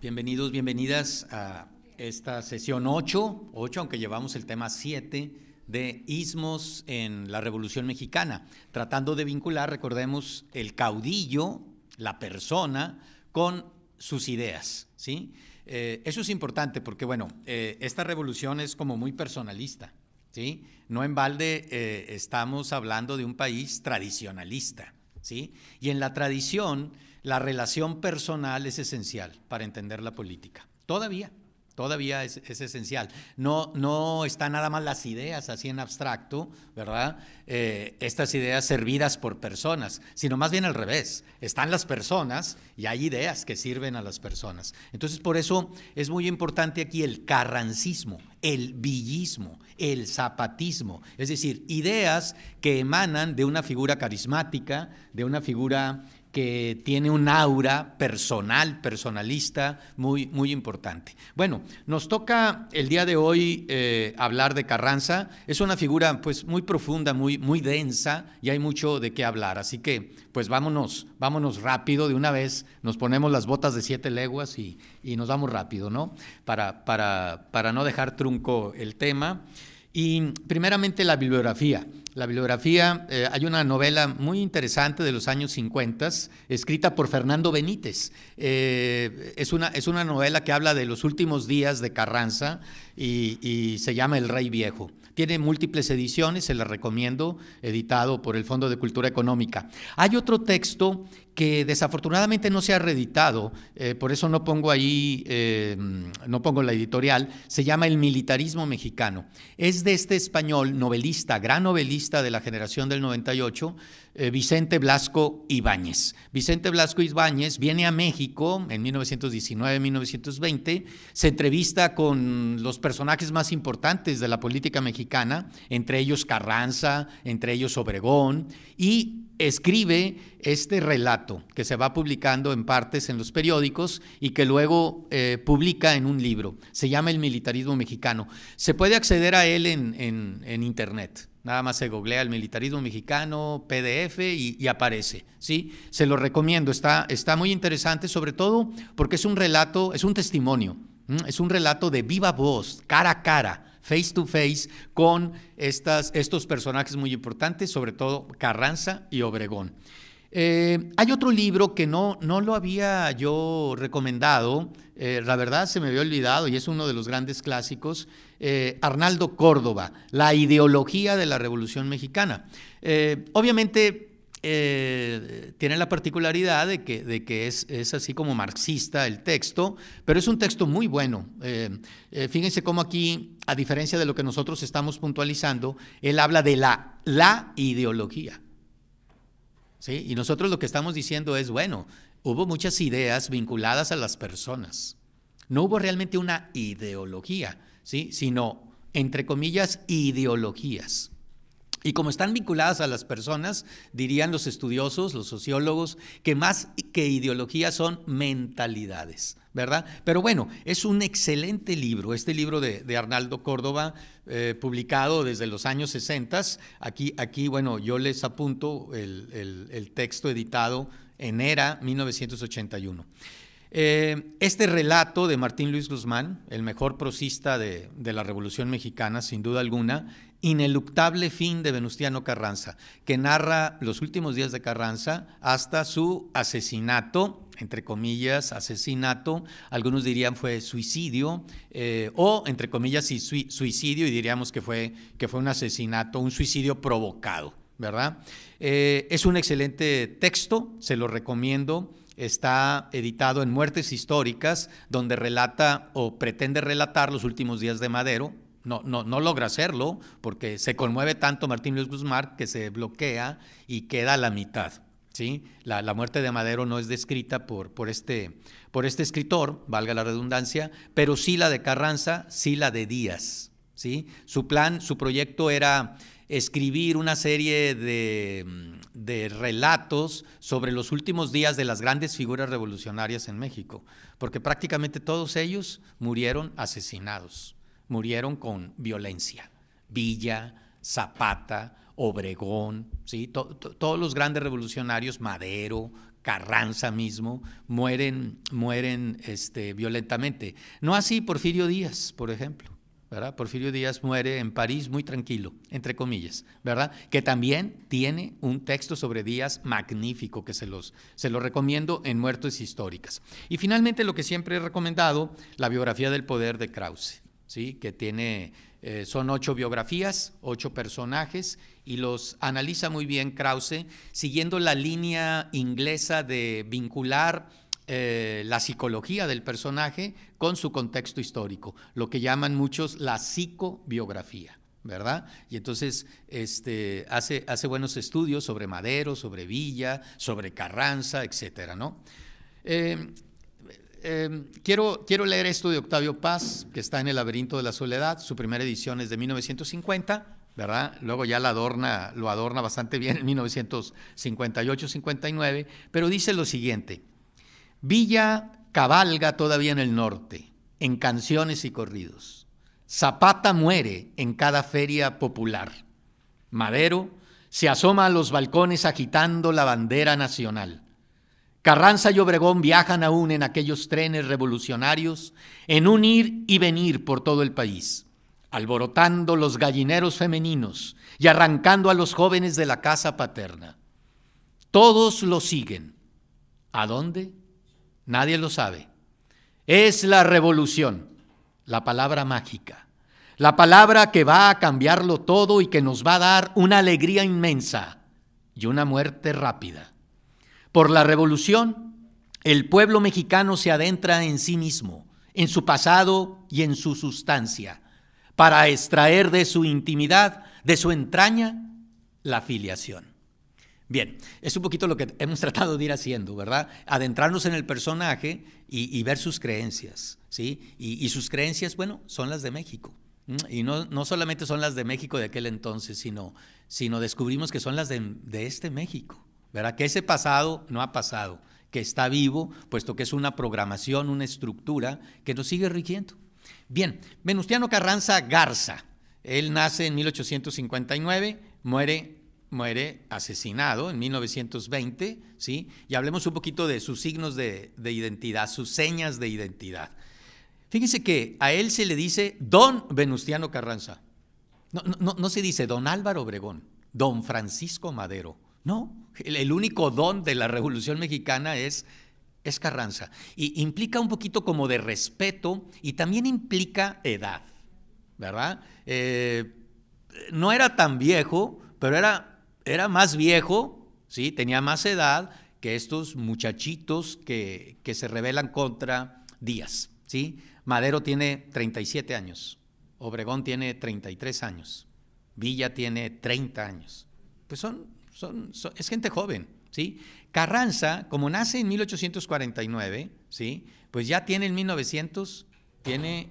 Bienvenidos, bienvenidas a esta sesión 8, 8 aunque llevamos el tema 7 de ismos en la Revolución Mexicana, tratando de vincular, recordemos, el caudillo, la persona, con sus ideas. ¿sí? Eh, eso es importante porque, bueno, eh, esta revolución es como muy personalista. ¿sí? No en balde eh, estamos hablando de un país tradicionalista. ¿sí? Y en la tradición, la relación personal es esencial para entender la política. Todavía todavía es, esencial. No, no están nada más las ideas así en abstracto, ¿verdad? Eh, estas ideas servidas por personas, sino más bien al revés. Están las personas y hay ideas que sirven a las personas. Entonces, por eso es muy importante aquí el carrancismo, el villismo, el zapatismo, es decir, ideas que emanan de una figura carismática, de una figura que tiene un aura personal, personalista, muy, muy importante. Bueno, nos toca el día de hoy eh, hablar de Carranza. Es una figura pues muy profunda, muy, muy densa y hay mucho de qué hablar. Así que pues vámonos, vámonos rápido de una vez. Nos ponemos las botas de siete leguas y, nos vamos rápido, ¿no? Para, para, para no dejar trunco el tema. Y primeramente la bibliografía. La bibliografía, eh, hay una novela muy interesante de los años 50, escrita por Fernando Benítez. Eh, es, una, es una novela que habla de los últimos días de Carranza y se llama El Rey Viejo. Tiene múltiples ediciones, se las recomiendo, editado por el Fondo de Cultura Económica. Hay otro texto que desafortunadamente no se ha reeditado, eh, por eso no pongo ahí, eh, no pongo la editorial, se llama El militarismo mexicano. Es de este español, novelista, gran novelista de la generación del 98, eh, Vicente Blasco Ibáñez. Vicente Blasco Ibáñez viene a México en 1919-1920, se entrevista con los personajes más importantes de la política mexicana, entre ellos Carranza, entre ellos Obregón, y escribe este relato que se va publicando en partes en los periódicos y que luego eh, publica en un libro. Se llama El militarismo mexicano. Se puede acceder a él en Internet. Nada más se googlea el militarismo mexicano, PDF y, aparece. ¿sí? Se lo recomiendo, está, está muy interesante, sobre todo porque es un relato, es un testimonio, es un relato de viva voz, cara a cara, face to face, con estas, estos personajes muy importantes, sobre todo Carranza y Obregón. Eh, hay otro libro que no, lo había yo recomendado, eh, la verdad se me había olvidado y es uno de los grandes clásicos, eh, Arnaldo Córdoba, La ideología de la Revolución Mexicana. obviamente tiene la particularidad de que, es, así como marxista el texto, pero es un texto muy bueno. fíjense cómo aquí, a diferencia de lo que nosotros estamos puntualizando, él habla de la ideología y nosotros lo que estamos diciendo es, bueno, hubo muchas ideas vinculadas a las personas. No hubo realmente una ideología, ¿sí? sino, entre comillas, ideologías. Y como están vinculadas a las personas, dirían los estudiosos, los sociólogos, que más que ideologías son mentalidades, ¿verdad? Pero bueno, es un excelente libro, este libro de, Arnaldo Córdoba, eh, publicado desde los años 60. Aquí, aquí, bueno, yo les apunto el, texto editado en ERA 1981. Eh, este relato de Martín Luis Guzmán, el mejor prosista de la Revolución Mexicana, sin duda alguna, ineluctable fin de Venustiano Carranza, que narra los últimos días de Carranza hasta su asesinato, entre comillas, asesinato, algunos dirían fue suicidio, eh, o entre comillas y suicidio y diríamos que fue, que fue un asesinato, un suicidio provocado, ¿verdad? Eh, es un excelente texto, se lo recomiendo está editado en Muertes Históricas, donde relata o pretende relatar los últimos días de Madero, no, logra hacerlo porque se conmueve tanto Martín Luis Guzmán que se bloquea y queda a la mitad. ¿sí? La, muerte de Madero no es descrita por, este, por este escritor, valga la redundancia, pero sí la de Carranza, sí la de Díaz. ¿sí? Su plan, su proyecto era escribir una serie de, de, relatos sobre los últimos días de las grandes figuras revolucionarias en México, porque prácticamente todos ellos murieron asesinados murieron con violencia. Villa, Zapata, Obregón, ¿sí? todos los grandes revolucionarios, Madero, Carranza mismo, mueren, mueren este, violentamente. No así Porfirio Díaz, por ejemplo. ¿verdad? Porfirio Díaz muere en París muy tranquilo, entre comillas, ¿verdad? Que también tiene un texto sobre Díaz magnífico que se los, se recomiendo en Muertos Históricas. Y finalmente lo que siempre he recomendado, la biografía del poder de Krause. ¿sí? que tiene, eh, son ocho biografías, ocho personajes, y los analiza muy bien Krause, siguiendo la línea inglesa de vincular eh, la psicología del personaje con su contexto histórico, lo que llaman muchos la psicobiografía. ¿Verdad? Y entonces este, hace, hace buenos estudios sobre Madero, sobre Villa, sobre Carranza, etcétera, ¿no? Eh, Em, quiero, quiero leer esto de Octavio Paz, que está en El laberinto de la soledad. Su primera edición es de 1950, ¿verdad? Luego ya la adorna, lo adorna bastante bien en 1958-59, pero dice lo siguiente. Villa cabalga todavía en el norte, en canciones y corridos. Zapata muere en cada feria popular. Madero se asoma a los balcones agitando la bandera nacional. Carranza y Obregón viajan aún en aquellos trenes revolucionarios, en un ir y venir por todo el país, alborotando los gallineros femeninos y arrancando a los jóvenes de la casa paterna. Todos lo siguen. ¿A dónde? Nadie lo sabe. Es la revolución, la palabra mágica, la palabra que va a cambiarlo todo y que nos va a dar una alegría inmensa y una muerte rápida. Por la revolución, el pueblo mexicano se adentra en sí mismo, en su pasado y en su sustancia, para extraer de su intimidad, de su entraña, la filiación. Bien, es un poquito lo que hemos tratado de ir haciendo, ¿verdad? Adentrarnos en el personaje y, ver sus creencias, ¿sí? Y, sus creencias, bueno, son las de México. Y no, no, solamente son las de México de aquel entonces, sino, sino descubrimos que son las de este México. ¿verdad? Que ese pasado no ha pasado, que está vivo, puesto que es una programación, una estructura que nos sigue rigiendo. Bien, Venustiano Carranza Garza, él nace en 1859, muere muere asesinado en 1920, ¿sí? Y hablemos un poquito de sus signos de, identidad, sus señas de identidad. Fíjense que a él se le dice don Venustiano Carranza. No, no, no se dice don Álvaro Obregón, don Francisco Madero, no, el único don de la Revolución Mexicana es, es Carranza. Y implica un poquito como de respeto y también implica edad, ¿verdad? Eh, no era tan viejo, pero era, era más viejo, ¿sí? tenía más edad que estos muchachitos que, que se rebelan contra Díaz. ¿sí? Madero tiene 37 años, Obregón tiene 33 años, Villa tiene 30 años. Pues son es gente joven, ¿sí? Carranza, como nace en 1849, ¿sí? Pues ya tiene en 1900, tiene,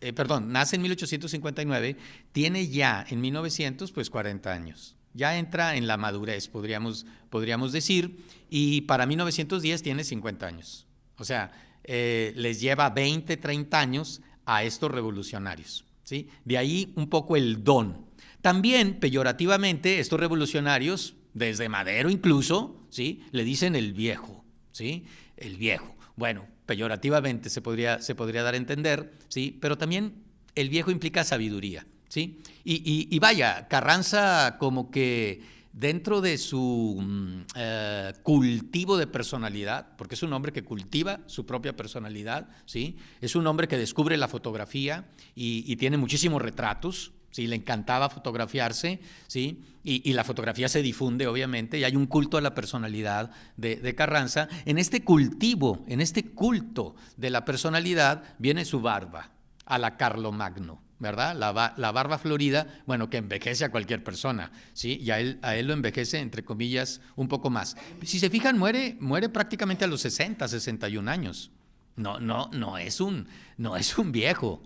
eh, perdón, nace en 1859, tiene ya en 1900, pues 40 años. Ya entra en la madurez, podríamos, podríamos decir, y para 1910 tiene 50 años. O sea, eh, les lleva 20, 30 años a estos revolucionarios. ¿sí? De ahí un poco el don. También, peyorativamente, estos revolucionarios desde Madero incluso, ¿sí? Le dicen el viejo, ¿sí? El viejo. Bueno, peyorativamente se podría, se podría dar a entender, ¿sí? Pero también el viejo implica sabiduría, ¿sí? Y, vaya, Carranza como que dentro de su mm, eh, cultivo de personalidad, porque es un hombre que cultiva su propia personalidad, ¿sí? Es un hombre que descubre la fotografía y tiene muchísimos retratos, le encantaba fotografiarse, ¿sí? Y, la fotografía se difunde, obviamente, y hay un culto a la personalidad de, Carranza. En este cultivo, en este culto de la personalidad, viene su barba, a la Carlomagno. ¿Verdad? La, barba florida, bueno, que envejece a cualquier persona, ¿sí? Y a él, a él lo envejece, entre comillas, un poco más. Si se fijan, muere, muere prácticamente a los 60, 61 años. No, no, no es un, no es un viejo,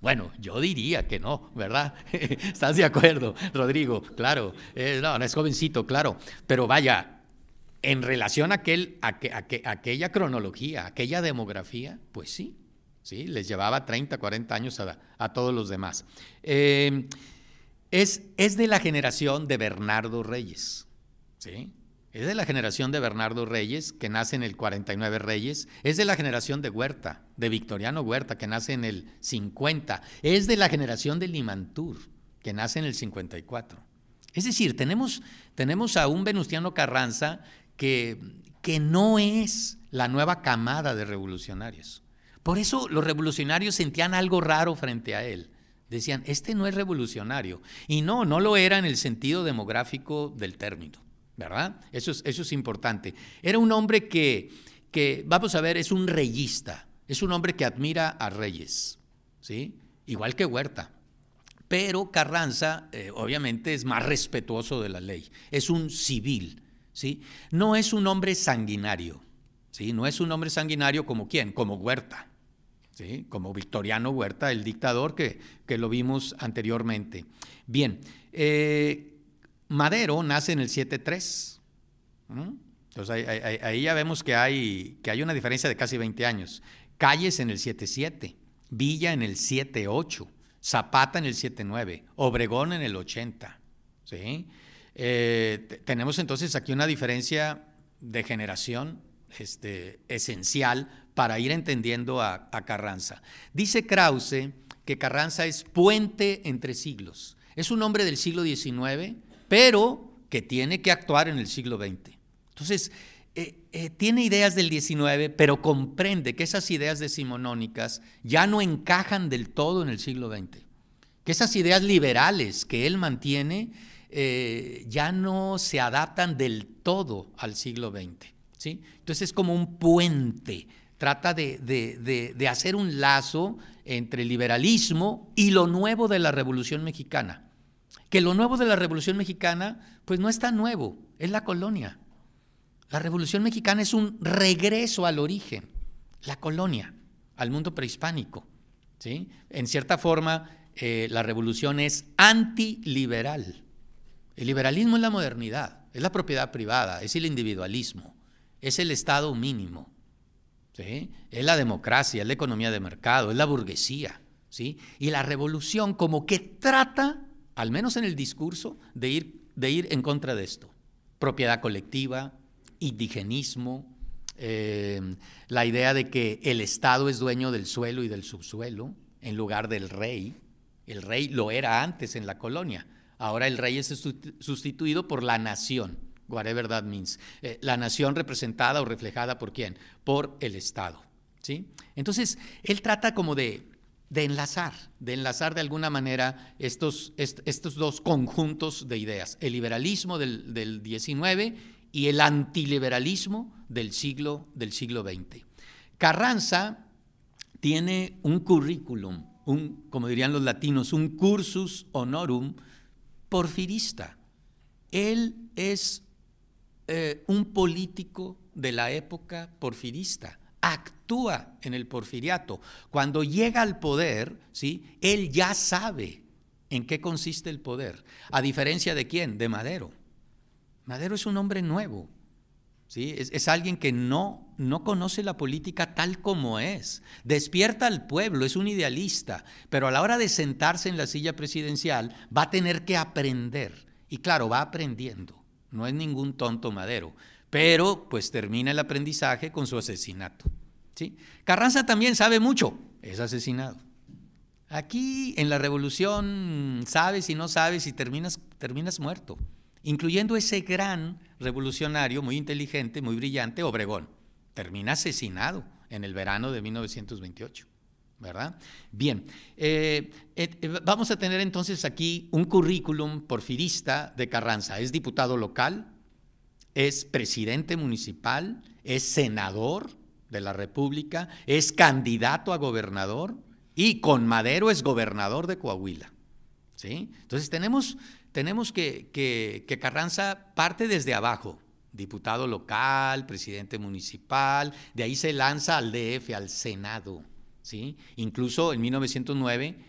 bueno, yo diría que no, ¿verdad? ¿Estás de acuerdo, Rodrigo? Claro, eh, no, es jovencito, claro, pero vaya, en relación a, aquella cronología, aquella demografía, pues sí, sí, les llevaba 30, 40 años a, todos los demás. Eh, es, es de la generación de Bernardo Reyes, ¿sí? Es de la generación de Bernardo Reyes, que nace en el 49 Reyes. Es de la generación de Huerta, de Victoriano Huerta, que nace en el 50. Es de la generación de Limantur, que nace en el 54. Es decir, tenemos, tenemos a un Venustiano Carranza que, que no es la nueva camada de revolucionarios. Por eso los revolucionarios sentían algo raro frente a él. Decían, este no es revolucionario. Y no, no lo era en el sentido demográfico del término. ¿verdad? Eso es, eso es importante. Era un hombre que, que, vamos a ver, es un reyista, es un hombre que admira a reyes, ¿sí? Igual que Huerta. Pero Carranza, eh, obviamente, es más respetuoso de la ley, es un civil, ¿sí? No es un hombre sanguinario, ¿sí? No es un hombre sanguinario como quién, como Huerta, ¿sí? Como Victoriano Huerta, el dictador que, que lo vimos anteriormente. Bien, eh, Madero nace en el 73. Entonces ahí, ya vemos que hay, una diferencia de casi 20 años. Calles en el 77, Villa en el 78, Zapata en el 79, Obregón en el 80. Eh, tenemos entonces aquí una diferencia de generación este, esencial para ir entendiendo a, a Carranza. Dice Krause que Carranza es puente entre siglos. Es un hombre del siglo XIX pero que tiene que actuar en el siglo XX. Entonces, eh, eh, tiene ideas del XIX, pero comprende que esas ideas decimonónicas ya no encajan del todo en el siglo XX, que esas ideas liberales que él mantiene eh, ya no se adaptan del todo al siglo XX. ¿sí? Entonces es como un puente, trata de, de hacer un lazo entre el liberalismo y lo nuevo de la Revolución Mexicana que lo nuevo de la Revolución Mexicana, pues no es tan nuevo, es la colonia. La Revolución Mexicana es un regreso al origen, la colonia, al mundo prehispánico. ¿sí? En cierta forma, eh, la revolución es antiliberal. El liberalismo es la modernidad, es la propiedad privada, es el individualismo, es el Estado mínimo, es la democracia, es la economía de mercado, es la burguesía. ¿sí? Y la revolución como que trata al menos en el discurso, de ir, de ir en contra de esto. Propiedad colectiva, indigenismo, eh, la idea de que el Estado es dueño del suelo y del subsuelo en lugar del rey. El rey lo era antes en la colonia. Ahora el rey es sustituido por la nación, whatever that means. Eh, la nación representada o reflejada por quién? Por el Estado. ¿sí? Entonces, él trata como de de enlazar, de enlazar de alguna manera estos, estos dos conjuntos de ideas, el liberalismo del, del, 19 y el antiliberalismo del siglo, del siglo XX. Carranza tiene un currículum, un, como dirían los latinos, un cursus honorum porfirista. Él es eh, un político de la época porfirista, actual actúa en el porfiriato. Cuando llega al poder, ¿sí? él ya sabe en qué consiste el poder. A diferencia de quién? De Madero. Madero es un hombre nuevo. ¿sí? Es, es alguien que no, no conoce la política tal como es. Despierta al pueblo, es un idealista, pero a la hora de sentarse en la silla presidencial va a tener que aprender. Y claro, va aprendiendo. No es ningún tonto Madero pero pues termina el aprendizaje con su asesinato. Carranza también sabe mucho, es asesinado. Aquí en la revolución sabes y no sabes y terminas, terminas muerto, incluyendo ese gran revolucionario muy inteligente, muy brillante, Obregón. Termina asesinado en el verano de 1928. ¿Verdad? Bien, eh, eh, vamos a tener entonces aquí un currículum porfirista de Carranza. Es diputado local, es presidente municipal, es senador, de la República, es candidato a gobernador y con Madero es gobernador de Coahuila. ¿sí? Entonces tenemos, tenemos que, que, Carranza parte desde abajo, diputado local, presidente municipal, de ahí se lanza al DF, al Senado. ¿sí? Incluso en 1909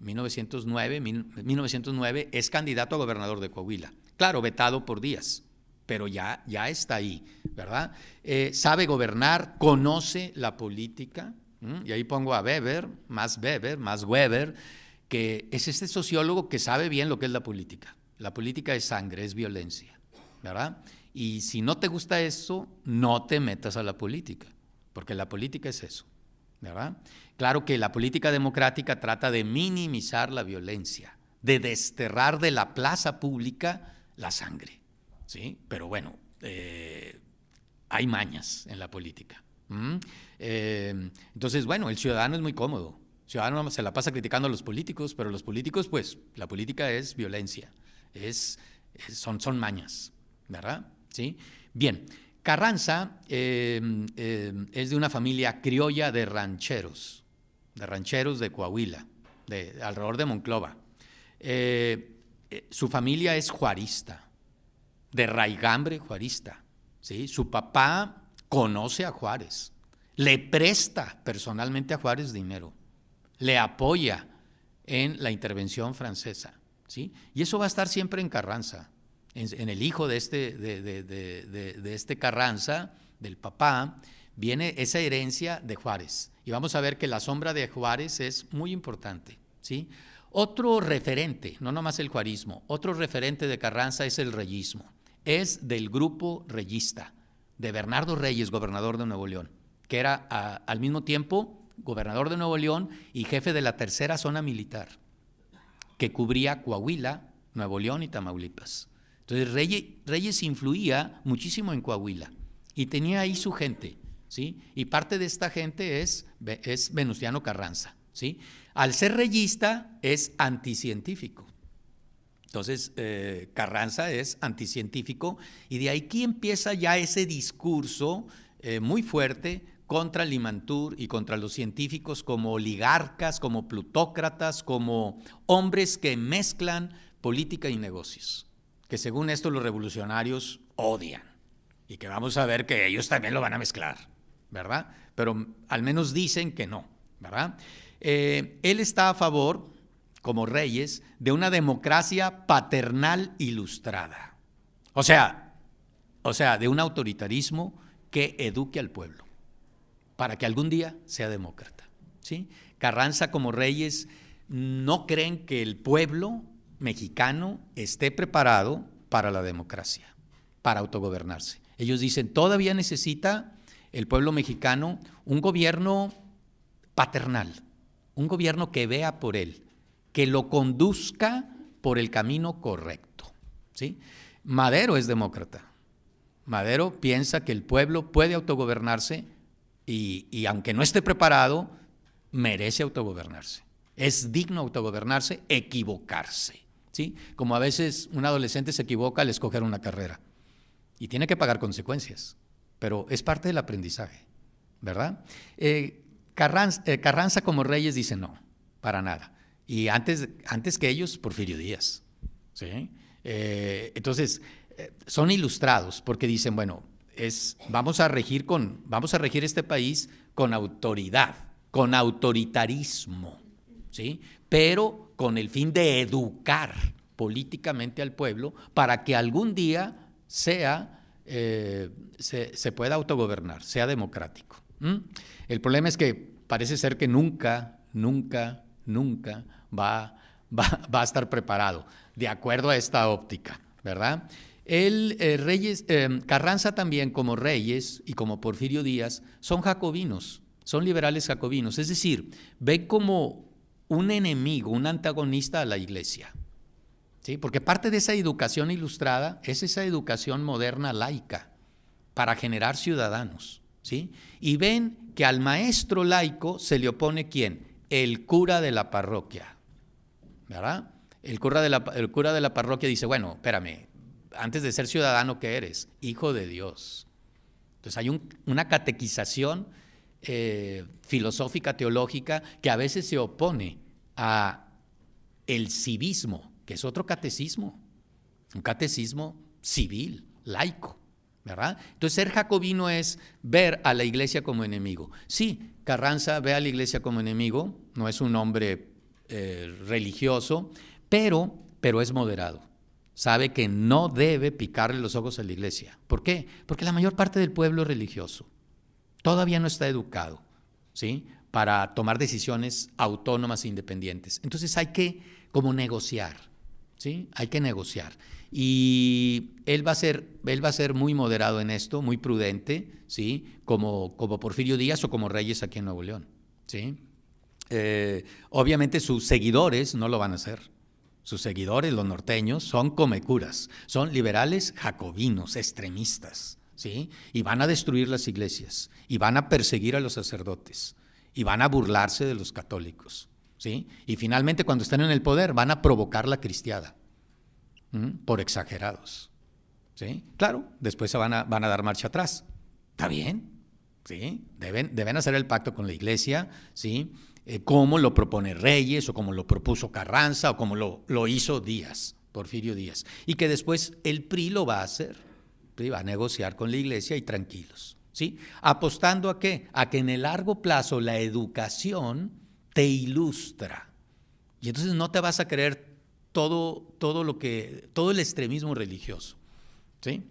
1909, 1909 es candidato a gobernador de Coahuila. Claro, vetado por Díaz pero ya, ya está ahí, ¿verdad? Eh, sabe gobernar, conoce la política, y ahí pongo a Weber, más Weber, más Weber, que es este sociólogo que sabe bien lo que es la política. La política es sangre, es violencia, ¿verdad? Y si no te gusta eso, no te metas a la política, porque la política es eso, ¿verdad? Claro que la política democrática trata de minimizar la violencia, de desterrar de la plaza pública la sangre. ¿sí? Pero bueno, eh, hay mañas en la política. Eh, entonces, bueno, el ciudadano es muy cómodo. El ciudadano se la pasa criticando a los políticos, pero los políticos, pues, la política es violencia, es, son, son mañas, ¿verdad? ¿Sí? Bien, Carranza eh, es de una familia criolla de rancheros, de rancheros de Coahuila, alrededor de Monclova. su familia es juarista, de raigambre juarista. ¿sí? Su papá conoce a Juárez, le presta personalmente a Juárez dinero, le apoya en la intervención francesa. ¿sí? Y eso va a estar siempre en Carranza, en, el hijo de este, de, este Carranza, del papá, viene esa herencia de Juárez. Y vamos a ver que la sombra de Juárez es muy importante. ¿sí? Otro referente, no nomás el juarismo, otro referente de Carranza es el reyismo es del grupo reyista, de Bernardo Reyes, gobernador de Nuevo León, que era al mismo tiempo gobernador de Nuevo León y jefe de la tercera zona militar, que cubría Coahuila, Nuevo León y Tamaulipas. Entonces Reyes, Reyes influía muchísimo en Coahuila y tenía ahí su gente, ¿sí? Y parte de esta gente es, es Venustiano Carranza, ¿sí? Al ser reyista es anticientífico entonces, eh, Carranza es anticientífico y de ahí empieza ya ese discurso eh, muy fuerte contra Limantur y contra los científicos como oligarcas, como plutócratas, como hombres que mezclan política y negocios, que según esto los revolucionarios odian y que vamos a ver que ellos también lo van a mezclar, ¿verdad? Pero al menos dicen que no, ¿verdad? Eh, él está a favor como reyes de una democracia paternal ilustrada. O sea, o sea, de un autoritarismo que eduque al pueblo para que algún día sea demócrata. ¿sí? Carranza como reyes no creen que el pueblo mexicano esté preparado para la democracia, para autogobernarse. Ellos dicen, todavía necesita el pueblo mexicano un gobierno paternal, un gobierno que vea por él, que lo conduzca por el camino correcto. ¿sí? Madero es demócrata. Madero piensa que el pueblo puede autogobernarse y, aunque no esté preparado, merece autogobernarse. Es digno autogobernarse, equivocarse. ¿sí? Como a veces un adolescente se equivoca al escoger una carrera y tiene que pagar consecuencias, pero es parte del aprendizaje, ¿verdad? Eh, eh, Carranza como Reyes dice no, para nada. Y antes, antes que ellos, Porfirio Díaz. Eh, entonces, eh, son ilustrados porque dicen, bueno, es, vamos, a regir con, vamos a regir este país con autoridad, con autoritarismo, ¿sí? pero con el fin de educar políticamente al pueblo para que algún día sea, eh, se, se, pueda autogobernar, sea democrático. El problema es que parece ser que nunca, nunca nunca va, a estar preparado, de acuerdo a esta óptica, ¿verdad? El eh, Reyes, eh, Carranza también, como Reyes y como Porfirio Díaz, son jacobinos, son liberales jacobinos, es decir, ve como un enemigo, un antagonista a la iglesia. ¿sí? Porque parte de esa educación ilustrada es esa educación moderna laica para generar ciudadanos. ¿sí? Y ven que al maestro laico se le opone quién? el cura de la parroquia, ¿verdad? El cura de la, el cura de la parroquia dice, bueno, espérame, antes de ser ciudadano, ¿qué eres? Hijo de Dios. Entonces hay una catequización eh, filosófica, teológica, que a veces se opone a el civismo, que es otro catecismo, un catecismo civil, laico. ¿verdad? Entonces ser jacobino es ver a la iglesia como enemigo. Sí, Carranza ve a la iglesia como enemigo, no es un hombre eh, religioso, pero, pero es moderado. Sabe que no debe picarle los ojos a la iglesia. ¿Por qué? Porque la mayor parte del pueblo es religioso. Todavía no está educado, ¿sí? Para tomar decisiones autónomas e independientes. Entonces hay que como negociar, ¿sí? Hay que negociar. Y él va a ser, él va a ser muy moderado en esto, muy prudente, ¿sí? Como, como Porfirio Díaz o como Reyes aquí en Nuevo León, ¿sí? Eh, obviamente sus seguidores no lo van a hacer. Sus seguidores, los norteños, son comecuras, son liberales jacobinos, extremistas, ¿sí? Y van a destruir las iglesias, y van a perseguir a los sacerdotes, y van a burlarse de los católicos, ¿sí? Y finalmente, cuando están en el poder, van a provocar la cristiada por exagerados. ¿Sí? Claro, después se van a, van a dar marcha atrás. Está bien, ¿sí? Deben, deben hacer el pacto con la iglesia, ¿sí? Eh, como lo propone Reyes o como lo propuso Carranza o como lo, lo hizo Díaz, Porfirio Díaz. Y que después el PRI lo va a hacer, va a negociar con la iglesia y tranquilos, ¿sí? Apostando a qué? A que en el largo plazo la educación te ilustra. Y entonces no te vas a creer todo, todo, lo que, todo el extremismo religioso. ¿sí?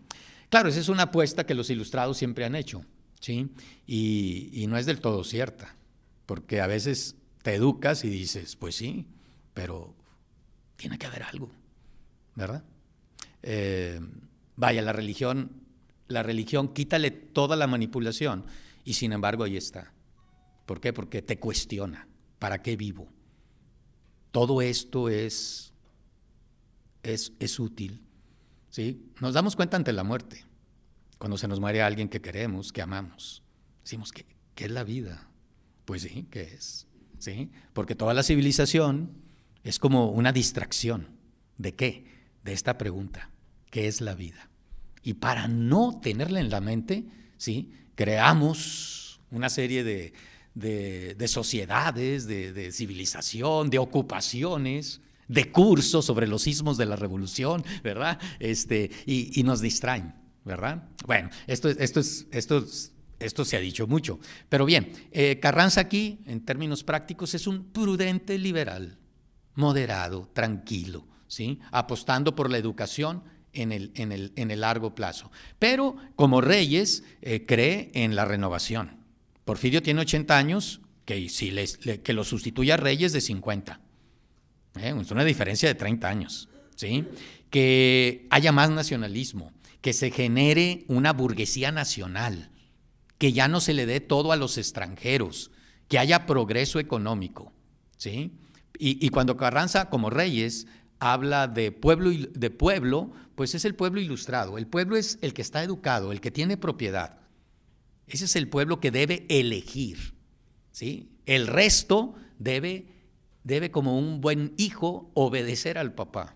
Claro, esa es una apuesta que los ilustrados siempre han hecho, ¿sí? y, no es del todo cierta, porque a veces te educas y dices, pues sí, pero tiene que haber algo, ¿verdad? Eh, vaya, la religión, la religión, quítale toda la manipulación y sin embargo ahí está. ¿Por qué? Porque te cuestiona, ¿para qué vivo? Todo esto es es, útil. ¿sí? Nos damos cuenta ante la muerte, cuando se nos muere alguien que queremos, que amamos. Decimos, ¿qué, qué es la vida? Pues sí, ¿qué es? ¿Sí? Porque toda la civilización es como una distracción. ¿De qué? De esta pregunta, ¿qué es la vida? Y para no tenerla en la mente, ¿sí? creamos una serie de, sociedades, de civilización, de ocupaciones, de curso sobre los sismos de la revolución, ¿verdad? Este, y, nos distraen, ¿verdad? Bueno, esto, esto, es, esto, esto se ha dicho mucho. Pero bien, eh, Carranza aquí, en términos prácticos, es un prudente liberal, moderado, tranquilo, ¿sí? Apostando por la educación en el, en el, en el largo plazo. Pero como Reyes eh, cree en la renovación. Porfirio tiene 80 años, que, si les, que lo sustituya Reyes de 50. Eh, es una diferencia de 30 años, ¿sí? que haya más nacionalismo, que se genere una burguesía nacional, que ya no se le dé todo a los extranjeros, que haya progreso económico. ¿sí? Y, cuando Carranza, como Reyes, habla de pueblo, de pueblo, pues es el pueblo ilustrado. El pueblo es el que está educado, el que tiene propiedad. Ese es el pueblo que debe elegir. ¿sí? El resto debe debe como un buen hijo obedecer al papá.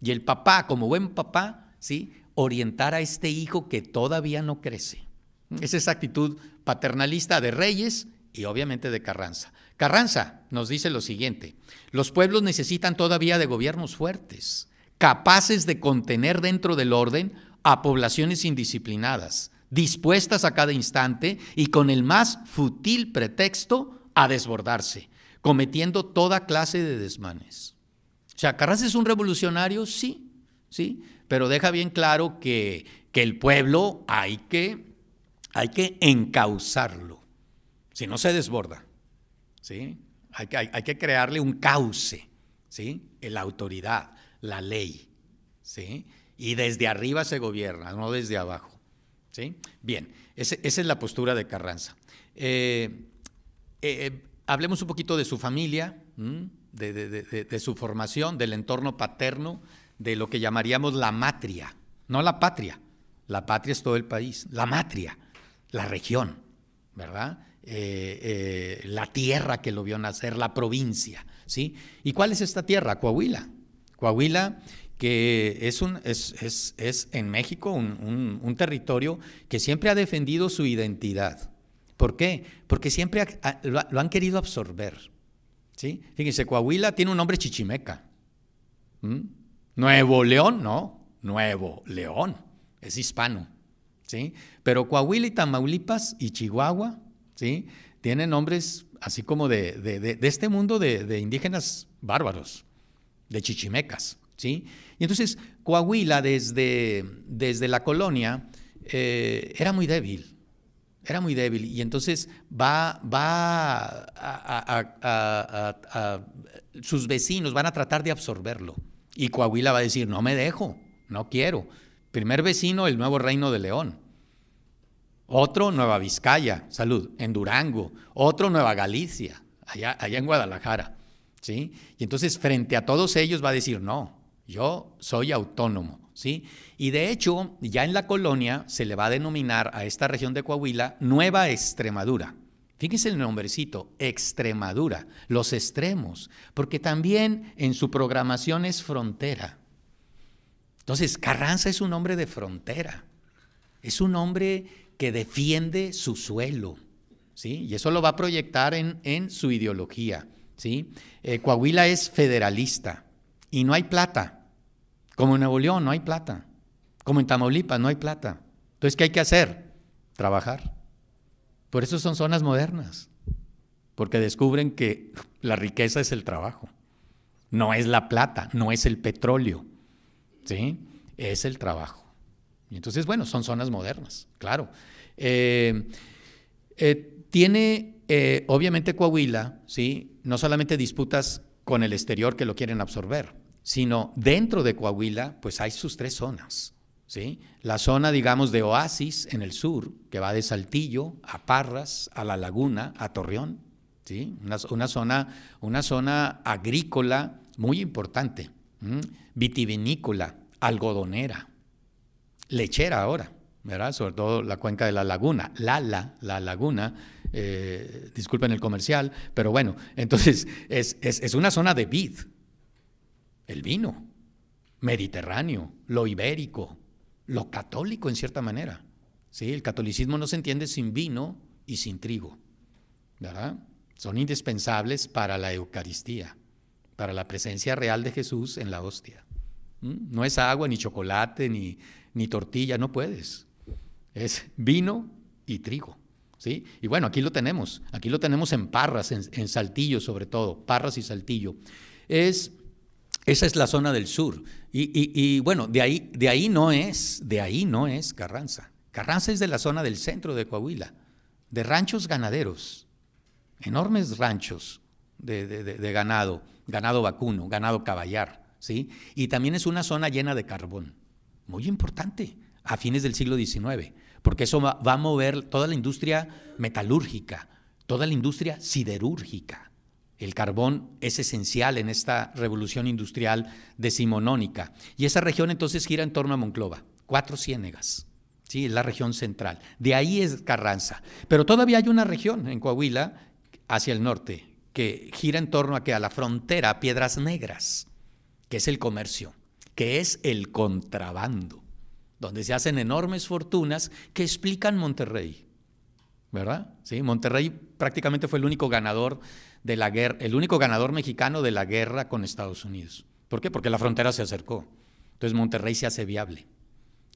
Y el papá, como buen papá, ¿sí? orientar a este hijo que todavía no crece. Mm. Es esa actitud paternalista de Reyes y obviamente de Carranza. Carranza nos dice lo siguiente, los pueblos necesitan todavía de gobiernos fuertes, capaces de contener dentro del orden a poblaciones indisciplinadas, dispuestas a cada instante y con el más futil pretexto a desbordarse, cometiendo toda clase de desmanes. O sea, Carranza es un revolucionario, sí, sí, pero deja bien claro que, el pueblo hay que, hay que encauzarlo, si no se desborda, ¿sí? Hay que, hay, que crearle un cauce, ¿sí? La autoridad, la ley, ¿sí? Y desde arriba se gobierna, no desde abajo. ¿Sí? Bien, esa es la postura de Carranza. Eh, eh, hablemos un poquito de su familia, de, su formación, del entorno paterno, de lo que llamaríamos la matria, no la patria. La patria es todo el país, la matria, la región, ¿verdad? Eh, eh, la tierra que lo vio nacer, la provincia, ¿sí? ¿Y cuál es esta tierra? Coahuila. Coahuila que es, un, es, en México un territorio que siempre ha defendido su identidad, ¿Por qué? Porque siempre lo, han querido absorber. ¿sí? Fíjense, Coahuila tiene un nombre chichimeca. ¿Mm? Nuevo León, no. Nuevo León. Es hispano. ¿sí? Pero Coahuila y Tamaulipas y Chihuahua ¿sí? tienen nombres así como de, este mundo de, indígenas bárbaros, de chichimecas. ¿sí? Y entonces Coahuila desde, desde la colonia eh, era muy débil era muy débil y entonces va, va a, sus vecinos van a tratar de absorberlo. Y Coahuila va a decir, no me dejo, no quiero. Primer vecino, el nuevo reino de León. Otro, Nueva Vizcaya, salud, en Durango. Otro, Nueva Galicia, allá, allá en Guadalajara. ¿sí? Y entonces frente a todos ellos va a decir, no, yo soy autónomo. Y de hecho, ya en la colonia se le va a denominar a esta región de Coahuila Nueva Extremadura. Fíjense el nombrecito, Extremadura, los extremos, porque también en su programación es frontera. Entonces, Carranza es un hombre de frontera, es un hombre que defiende su suelo, ¿sí? Y eso lo va a proyectar en, su ideología, ¿sí? Eh, Coahuila es federalista y no hay plata, como en Nuevo León no hay plata, como en Tamaulipas no hay plata. Entonces, ¿qué hay que hacer? Trabajar. Por eso son zonas modernas, porque descubren que la riqueza es el trabajo, no es la plata, no es el petróleo, ¿sí? es el trabajo. Y entonces, bueno, son zonas modernas, claro. Eh, eh, tiene, eh, obviamente, Coahuila, ¿sí? no solamente disputas con el exterior que lo quieren absorber, sino dentro de Coahuila, pues hay sus tres zonas. ¿sí? La zona, digamos, de Oasis en el sur, que va de Saltillo a Parras, a La Laguna, a Torreón. ¿sí? Una, zona, una zona agrícola muy importante, vitivinícola, algodonera, lechera ahora. Sobre todo la cuenca de la laguna, Lala, la laguna, eh, disculpen el comercial, pero bueno, entonces es, es una zona de vid, el vino mediterráneo, lo ibérico, lo católico en cierta manera. ¿sí? El catolicismo no se entiende sin vino y sin trigo. Son indispensables para la Eucaristía, para la presencia real de Jesús en la hostia. ¿Mm? No es agua, ni chocolate, ni, ni tortilla, no puedes. Es vino y trigo. ¿Sí? Y bueno, aquí lo tenemos, aquí lo tenemos en Parras, en, en Saltillo sobre todo, Parras y Saltillo. Es esa es la zona del sur. Y, y, y, bueno, de ahí, de ahí no es, de ahí no es Carranza. Carranza es de la zona del centro de Coahuila, de ranchos ganaderos, enormes ranchos de, ganado, ganado vacuno, ganado caballar, ¿sí? Y también es una zona llena de carbón, muy importante, a fines del siglo XIX, porque eso va a mover toda la industria metalúrgica, toda la industria siderúrgica. El carbón es esencial en esta revolución industrial decimonónica. Y esa región entonces gira en torno a Monclova, cuatro ciénegas, ¿sí? la región central. De ahí es Carranza. Pero todavía hay una región en Coahuila hacia el norte que gira en torno a que a la frontera, Piedras Negras, que es el comercio, que es el contrabando, donde se hacen enormes fortunas que explican Monterrey. ¿Verdad? Sí, Monterrey prácticamente fue el único ganador de la guerra, el único ganador mexicano de la guerra con Estados Unidos. ¿Por qué? Porque la frontera se acercó. Entonces Monterrey se hace viable.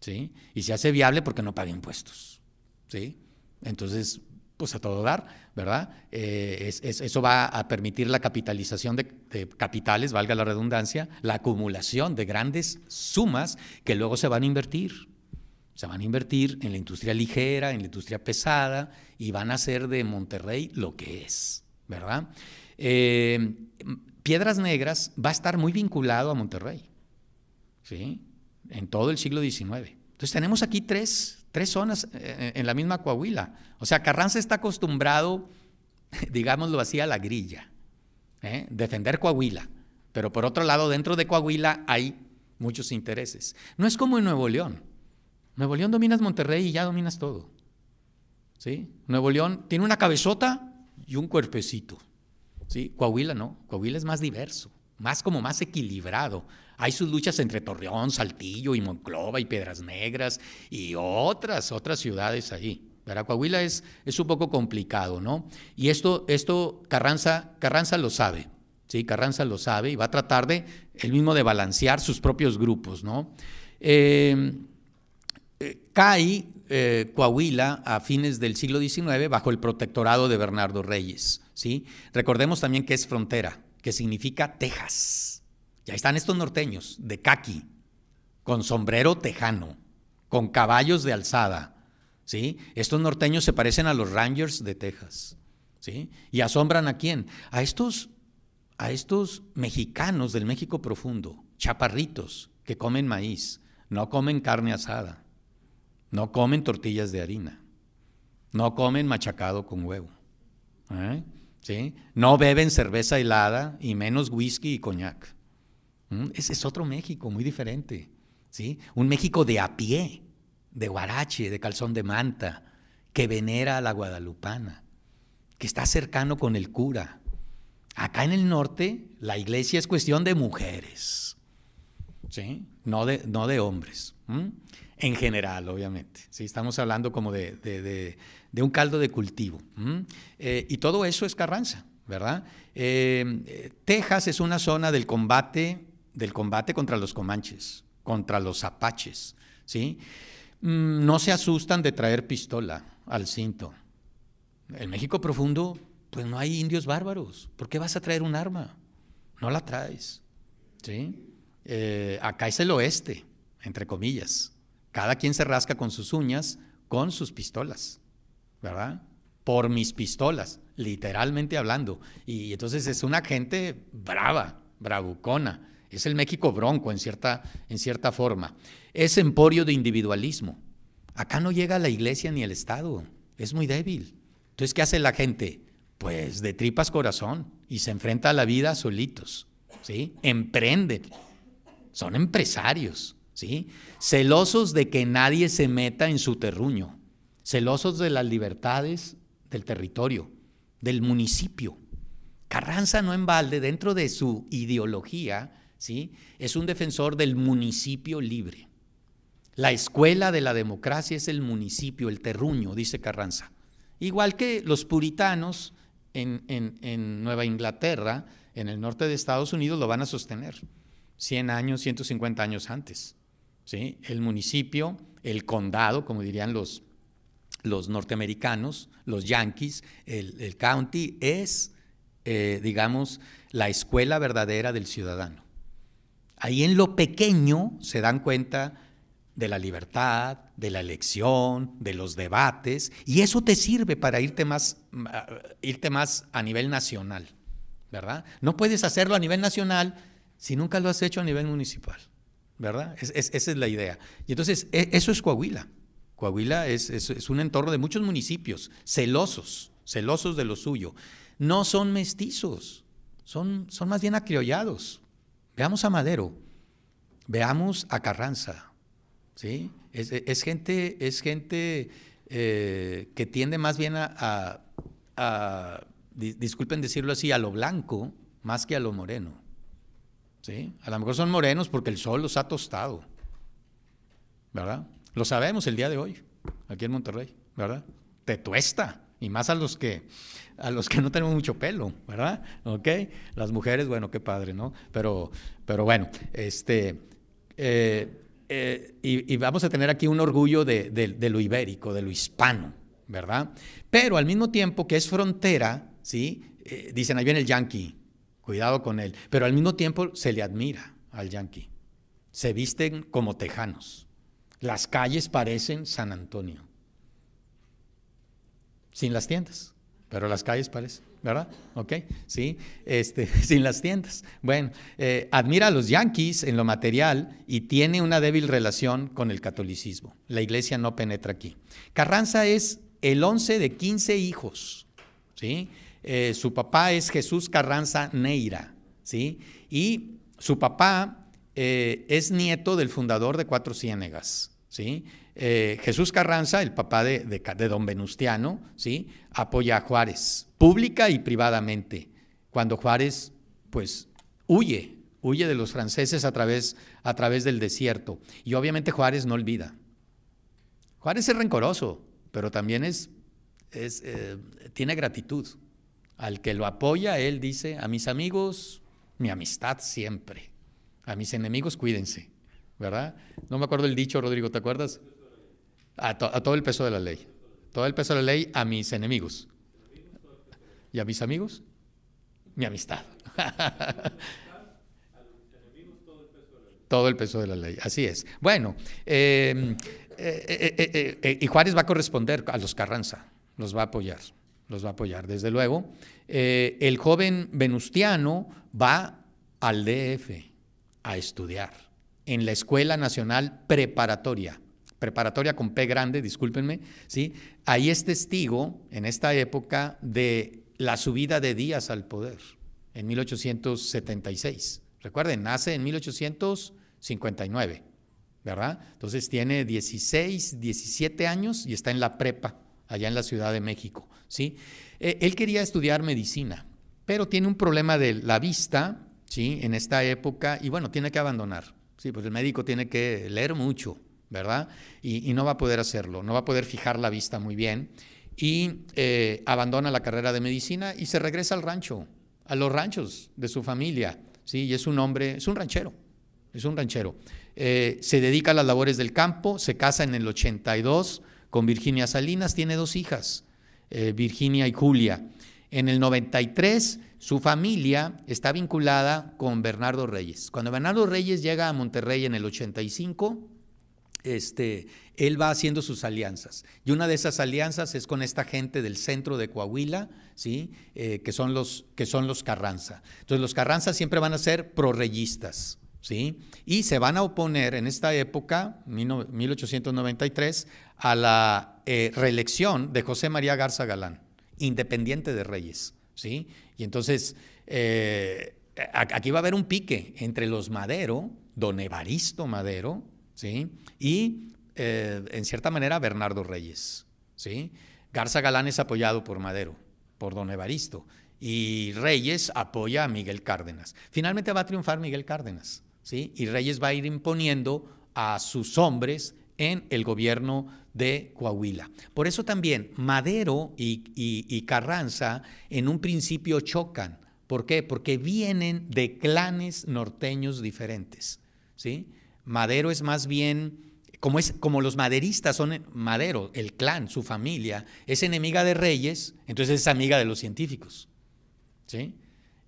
¿sí? Y se hace viable porque no paga impuestos. ¿sí? Entonces, pues a todo dar, ¿verdad? Eh, eso va a permitir la capitalización de, capitales, valga la redundancia, la acumulación de grandes sumas que luego se van a invertir. Se van a invertir en la industria ligera, en la industria pesada, y van a hacer de Monterrey lo que es. ¿verdad? Eh, Piedras Negras va a estar muy vinculado a Monterrey, ¿sí? En todo el siglo XIX. Entonces tenemos aquí tres, tres zonas eh, eh, en la misma Coahuila. O sea, Carranza está acostumbrado, digámoslo así, a la grilla, defender Coahuila. Pero por otro lado, dentro de Coahuila hay muchos intereses. No es como en Nuevo León. Nuevo León dominas Monterrey y ya dominas todo. ¿Sí? Nuevo León tiene una cabezota y un cuerpecito. ¿sí? Coahuila no, Coahuila es más diverso, más como más equilibrado. Hay sus luchas entre Torreón, Saltillo y Monclova y Piedras Negras y otras, otras ciudades ahí. Para Coahuila es, es un poco complicado, ¿no? Y esto, esto Carranza, Carranza lo sabe, ¿sí? Carranza lo sabe y va a tratar de, él mismo, de balancear sus propios grupos, ¿no? Eh, eh, eh, Coahuila a fines del siglo XIX bajo el protectorado de Bernardo Reyes. ¿sí? Recordemos también que es frontera, que significa Texas. Ya están estos norteños de caqui, con sombrero tejano, con caballos de alzada. ¿sí? Estos norteños se parecen a los Rangers de Texas. ¿sí? ¿Y asombran a quién? A estos, a estos mexicanos del México profundo, chaparritos, que comen maíz, no comen carne asada. No comen tortillas de harina. No comen machacado con huevo. ¿eh? ¿Sí? No beben cerveza helada y menos whisky y coñac. ¿Mm? Ese es otro México muy diferente. ¿sí? Un México de a pie, de guarache, de calzón de manta, que venera a la guadalupana, que está cercano con el cura. Acá en el norte, la iglesia es cuestión de mujeres, ¿sí? no, de, no de hombres en general, obviamente. Estamos hablando como de, un caldo de cultivo. Eh, y todo eso es Carranza, ¿verdad? Em, Texas es una zona del combate, del combate contra los comanches, contra los apaches, ¿sí? Mm, no se asustan de traer pistola al cinto. En México profundo, pues no hay indios bárbaros. ¿Por qué vas a traer un arma? No la traes, eh, acá es el oeste, entre comillas, cada quien se rasca con sus uñas, con sus pistolas, ¿verdad? Por mis pistolas, literalmente hablando. Y entonces es una gente brava, bravucona. Es el México bronco en cierta, en cierta forma. Es emporio de individualismo. Acá no llega la iglesia ni el Estado. Es muy débil. Entonces, ¿qué hace la gente? Pues de tripas corazón y se enfrenta a la vida solitos. ¿sí? Emprenden. Son empresarios. Celosos de que nadie se meta en su terruño, celosos de las libertades del territorio, del municipio. Carranza no en balde, dentro de su ideología, ¿sí? es un defensor del municipio libre. La escuela de la democracia es el municipio, el terruño, dice Carranza. Igual que los puritanos en, en Nueva Inglaterra, en el norte de Estados Unidos, lo van a sostener 100 años, 150 años antes el municipio, el condado, como dirían los, los norteamericanos, los yankees, el, county es, eh, digamos, la escuela verdadera del ciudadano. Ahí en lo pequeño se dan cuenta de la libertad, de la elección, de los debates, y eso te sirve para irte más, irte más a nivel nacional, ¿verdad? No puedes hacerlo a nivel nacional si nunca lo has hecho a nivel municipal. ¿verdad? esa es la idea. Y entonces, e, eso es Coahuila. Coahuila es, es, un entorno de muchos municipios, celosos, celosos de lo suyo. No son mestizos, son, son más bien acriollados. Veamos a Madero, veamos a Carranza, ¿sí? Es, gente, es gente eh, que tiende más bien a, disculpen decirlo así, a lo blanco más que a lo moreno. A lo mejor son morenos porque el sol los ha tostado, ¿verdad? Lo sabemos el día de hoy, aquí en Monterrey, ¿verdad? Te tuesta, y más a los que a los que no tenemos mucho pelo, ¿verdad? Las mujeres, bueno, qué padre, ¿no? Pero, pero bueno, este, eh, eh, y, vamos a tener aquí un orgullo de, lo ibérico, de lo hispano, ¿verdad? Pero al mismo tiempo que es frontera, ¿sí? Eh, dicen, ahí viene el yanqui, Cuidado con él. Pero al mismo tiempo se le admira al yanqui. Se visten como tejanos. Las calles parecen San Antonio. Sin las tiendas, pero las calles parecen, ¿verdad? ¿Ok? Sí, este, sin las tiendas. Bueno, eh, admira a los yanquis en lo material y tiene una débil relación con el catolicismo. La iglesia no penetra aquí. Carranza es el 11 de 15 hijos, ¿sí? Eh, su papá es Jesús Carranza Neira, ¿sí? Y su papá eh, es nieto del fundador de Cuatro Ciénegas, ¿sí? Eh, Jesús Carranza, el papá de, don Venustiano, ¿sí? apoya a Juárez, pública y privadamente, cuando Juárez, pues, huye, huye de los franceses a través, a través del desierto. Y obviamente Juárez no olvida. Juárez es rencoroso, pero también es, tiene gratitud. Al que lo apoya, él dice, a mis amigos, mi amistad siempre. A mis enemigos, cuídense. ¿Verdad? No me acuerdo el dicho, Rodrigo, ¿te acuerdas? A, todo el peso de la ley. Todo el peso de la ley a mis enemigos. ¿Y a mis amigos? Mi amistad. todo el peso de la ley. Así es. Bueno, eh, eh, eh, y Juárez va a corresponder a los Carranza, los va a apoyar los va a apoyar, desde luego. Eh, el joven venustiano va al DF a estudiar en la Escuela Nacional Preparatoria, preparatoria con P grande, discúlpenme, ¿sí? ahí es testigo en esta época de la subida de Díaz al poder en 1876. Recuerden, nace en 1859, ¿verdad? Entonces tiene 16, 17 años y está en la prepa allá en la Ciudad de México. ¿sí? Eh, él quería estudiar medicina, pero tiene un problema de la vista ¿sí? en esta época y bueno, tiene que abandonar. Sí, pues el médico tiene que leer mucho, ¿verdad? Y, no va a poder hacerlo, no va a poder fijar la vista muy bien y eh, abandona la carrera de medicina y se regresa al rancho, a los ranchos de su familia, ¿sí? Y es un hombre, es un ranchero, es un ranchero. Eh, se dedica a las labores del campo, se casa en el 82, con Virginia Salinas, tiene dos hijas, eh, Virginia y Julia. En el 93, su familia está vinculada con Bernardo Reyes. Cuando Bernardo Reyes llega a Monterrey en el 85, este, él va haciendo sus alianzas. Y una de esas alianzas es con esta gente del centro de Coahuila, ¿sí? Eh, que, son los, que son los Carranza. Entonces, los Carranza siempre van a ser prorreyistas. Y se van a oponer en esta época, 1893, a la eh, reelección de José María Garza Galán, independiente de Reyes, ¿sí? Y entonces, eh, aquí va a haber un pique entre los Madero, don Evaristo Madero, ¿sí? Y, eh, en cierta manera, Bernardo Reyes, ¿sí? Garza Galán es apoyado por Madero, por don Evaristo. Y Reyes apoya a Miguel Cárdenas. Finalmente va a triunfar Miguel Cárdenas. Y Reyes va a ir imponiendo a sus hombres en el gobierno de Coahuila. Por eso también Madero y, Carranza en un principio chocan. ¿Por qué? Porque vienen de clanes norteños diferentes. ¿sí? Madero es más bien, como, como los maderistas son Madero, el clan, su familia, es enemiga de Reyes, entonces es amiga de los científicos. ¿sí?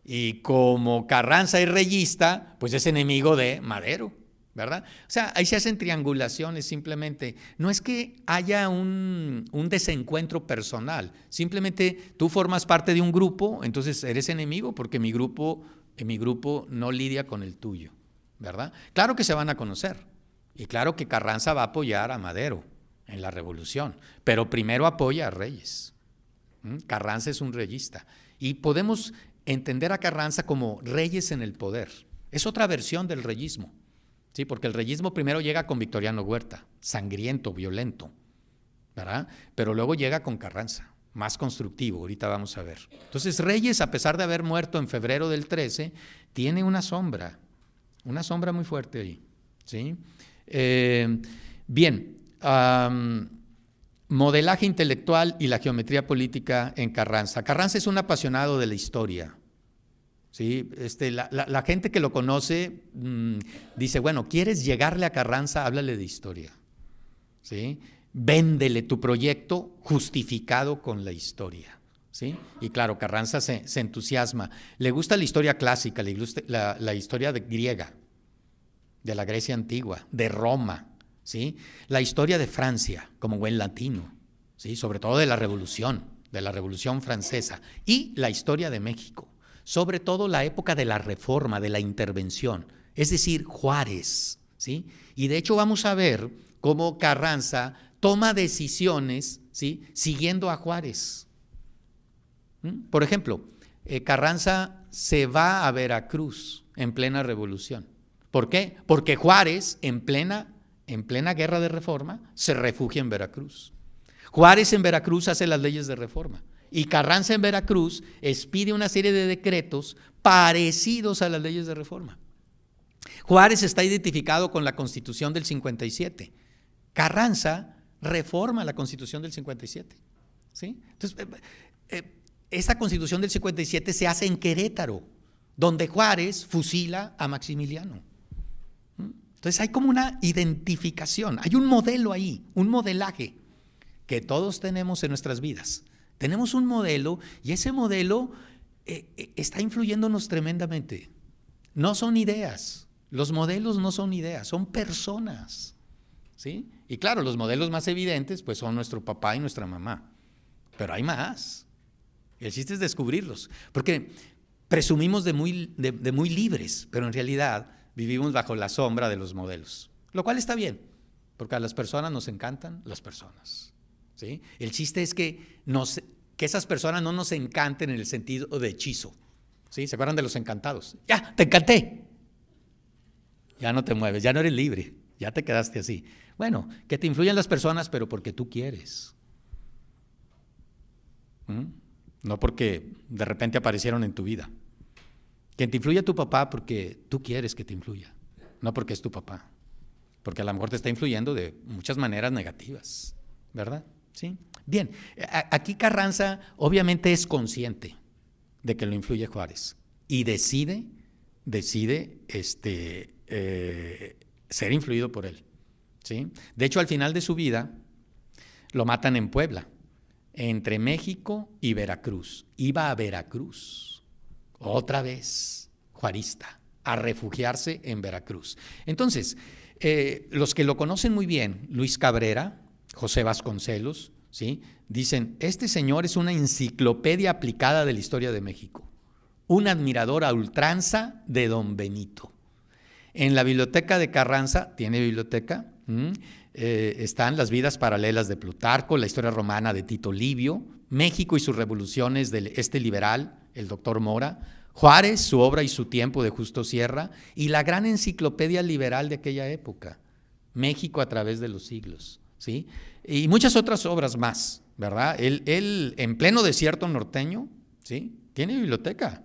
Y como Carranza es reyista, pues es enemigo de Madero, ¿verdad? O sea, ahí se hacen triangulaciones simplemente. No es que haya un, desencuentro personal, simplemente tú formas parte de un grupo, entonces eres enemigo porque mi grupo, mi grupo no lidia con el tuyo, ¿verdad? Claro que se van a conocer y claro que Carranza va a apoyar a Madero en la revolución, pero primero apoya a Reyes. Carranza es un reyista. Y podemos entender a Carranza como reyes en el poder. Es otra versión del reyismo, ¿sí? porque el reyismo primero llega con Victoriano Huerta, sangriento, violento, ¿verdad? pero luego llega con Carranza, más constructivo, ahorita vamos a ver. Entonces Reyes, a pesar de haber muerto en febrero del 13, tiene una sombra, una sombra muy fuerte ahí. ¿sí? Eh, bien, Modelaje intelectual y la geometría política en Carranza. Carranza es un apasionado de la historia. ¿sí? Este, la, gente que lo conoce mm, dice, bueno, ¿quieres llegarle a Carranza? Háblale de historia. ¿sí? Véndele tu proyecto justificado con la historia. ¿Sí? Y claro, Carranza se, entusiasma. Le gusta la historia clásica, la, la historia griega, de la Grecia antigua, de Roma, la historia de Francia como buen latino, Sobre todo de la Revolución, de la Revolución Francesa y la historia de México, sobre todo la época de la reforma, de la intervención, es decir, Juárez, ¿sí? Y de hecho vamos a ver cómo Carranza toma decisiones, Siguiendo a Juárez. ¿Mm? Por ejemplo, eh, Carranza se va a Veracruz en plena revolución. ¿Por qué? Porque Juárez en plena en plena guerra de reforma, se refugia en Veracruz. Juárez en Veracruz hace las leyes de reforma. Y Carranza en Veracruz expide una serie de decretos parecidos a las leyes de reforma. Juárez está identificado con la constitución del 57. Carranza reforma la constitución del 57. ¿sí? Entonces, eh, eh, esta constitución del 57 se hace en Querétaro, donde Juárez fusila a Maximiliano. Entonces hay como una identificación, hay un modelo ahí, un modelaje que todos tenemos en nuestras vidas. Tenemos un modelo y ese modelo eh, eh, está influyéndonos tremendamente. No son ideas, los modelos no son ideas, son personas. ¿sí? Y claro, los modelos más evidentes pues son nuestro papá y nuestra mamá, pero hay más. El chiste es descubrirlos, porque presumimos de muy, de muy libres, pero en realidad vivimos bajo la sombra de los modelos, lo cual está bien, porque a las personas nos encantan las personas. ¿sí? El chiste es que, que esas personas no nos encanten en el sentido de hechizo. ¿sí? ¿Se acuerdan de los encantados? Ya, te encanté. Ya no te mueves, ya no eres libre, ya te quedaste así. Bueno, que te influyan las personas, pero porque tú quieres. ¿Mm? No porque de repente aparecieron en tu vida. Que te influya tu papá porque tú quieres que te influya, no porque es tu papá. Porque a lo mejor te está influyendo de muchas maneras negativas, ¿verdad? ¿Sí? Bien, aquí Carranza obviamente es consciente de que lo influye Juárez y decide, decide este, eh, ser influido por él. ¿sí? De hecho, al final de su vida lo matan en Puebla, entre México y Veracruz. Iba a Veracruz otra vez juarista, a refugiarse en Veracruz. Entonces, eh, los que lo conocen muy bien, Luis Cabrera, José Vasconcelos, ¿sí? dicen, este señor es una enciclopedia aplicada de la historia de México, un admirador a ultranza de don Benito. En la biblioteca de Carranza, tiene biblioteca, ¿Mm? eh, están las vidas paralelas de Plutarco, la historia romana de Tito Livio, México y sus revoluciones del este liberal, el doctor Mora, Juárez, su obra y su tiempo de Justo Sierra, y la gran enciclopedia liberal de aquella época, México a través de los siglos, ¿sí? Y muchas otras obras más, ¿verdad? Él, él en pleno desierto norteño, ¿sí? Tiene biblioteca,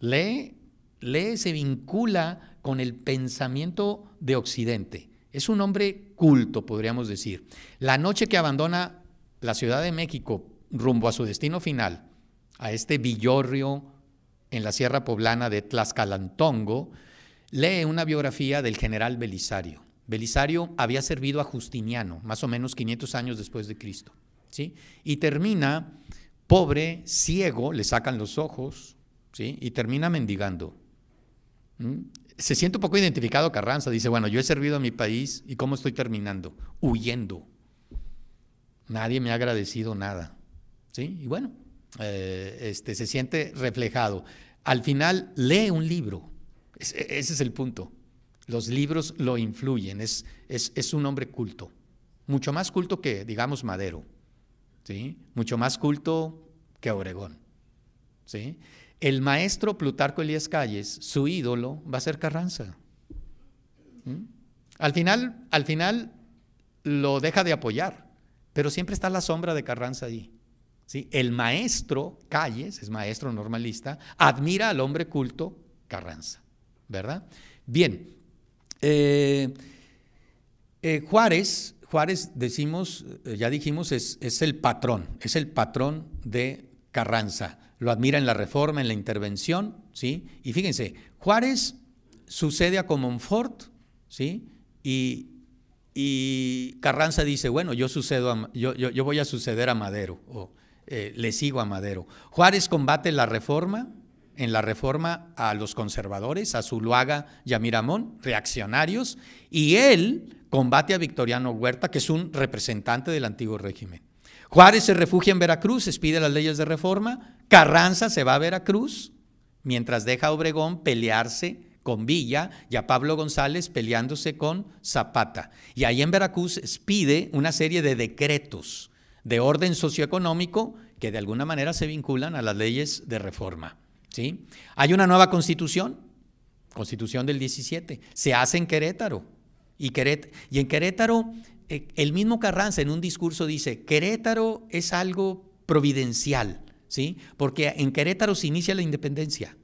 lee, lee, se vincula con el pensamiento de Occidente. Es un hombre culto, podríamos decir. La noche que abandona la Ciudad de México rumbo a su destino final, a este villorrio en la Sierra Poblana de Tlaxcalantongo, lee una biografía del general Belisario. Belisario había servido a Justiniano, más o menos 500 años después de Cristo. ¿sí? Y termina pobre, ciego, le sacan los ojos, ¿sí? y termina mendigando. ¿Mm? Se siente un poco identificado Carranza, dice, bueno, yo he servido a mi país y cómo estoy terminando, huyendo. Nadie me ha agradecido nada. ¿Sí? Y bueno, eh, este, se siente reflejado. Al final, lee un libro. E, ese, es el punto. Los libros lo influyen. Es, es, un hombre culto. Mucho más culto que, digamos, Madero. ¿sí? Mucho más culto que Oregón ¿sí? El maestro Plutarco Elías Calles, su ídolo, va a ser Carranza. ¿Mm? Al final, al final lo deja de apoyar, pero siempre está la sombra de Carranza ahí. El maestro Calles, es maestro normalista, admira al hombre culto Carranza, ¿verdad? Bien, eh, eh, Juárez, Juárez decimos, eh, ya dijimos, es, el patrón, es el patrón de Carranza. Lo admira en la reforma, en la intervención, ¿sí? Y fíjense, Juárez sucede a Comonfort, ¿sí? Y, Carranza dice, bueno, yo, sucedo yo, voy a suceder a Madero, o eh, le sigo a Madero. Juárez combate la reforma, en la reforma a los conservadores, a Zuluaga y a Miramón, reaccionarios, y él combate a Victoriano Huerta, que es un representante del antiguo régimen. Juárez se refugia en Veracruz, expide las leyes de reforma, Carranza se va a Veracruz, mientras deja a Obregón pelearse con Villa y a Pablo González peleándose con Zapata. Y ahí en Veracruz expide una serie de decretos de orden socioeconómico que de alguna manera se vinculan a las leyes de reforma. ¿sí? Hay una nueva constitución, constitución del 17, se hace en Querétaro. Y, y en Querétaro, eh, el mismo Carranza en un discurso dice, Querétaro es algo providencial, ¿sí? porque en Querétaro se inicia la independencia.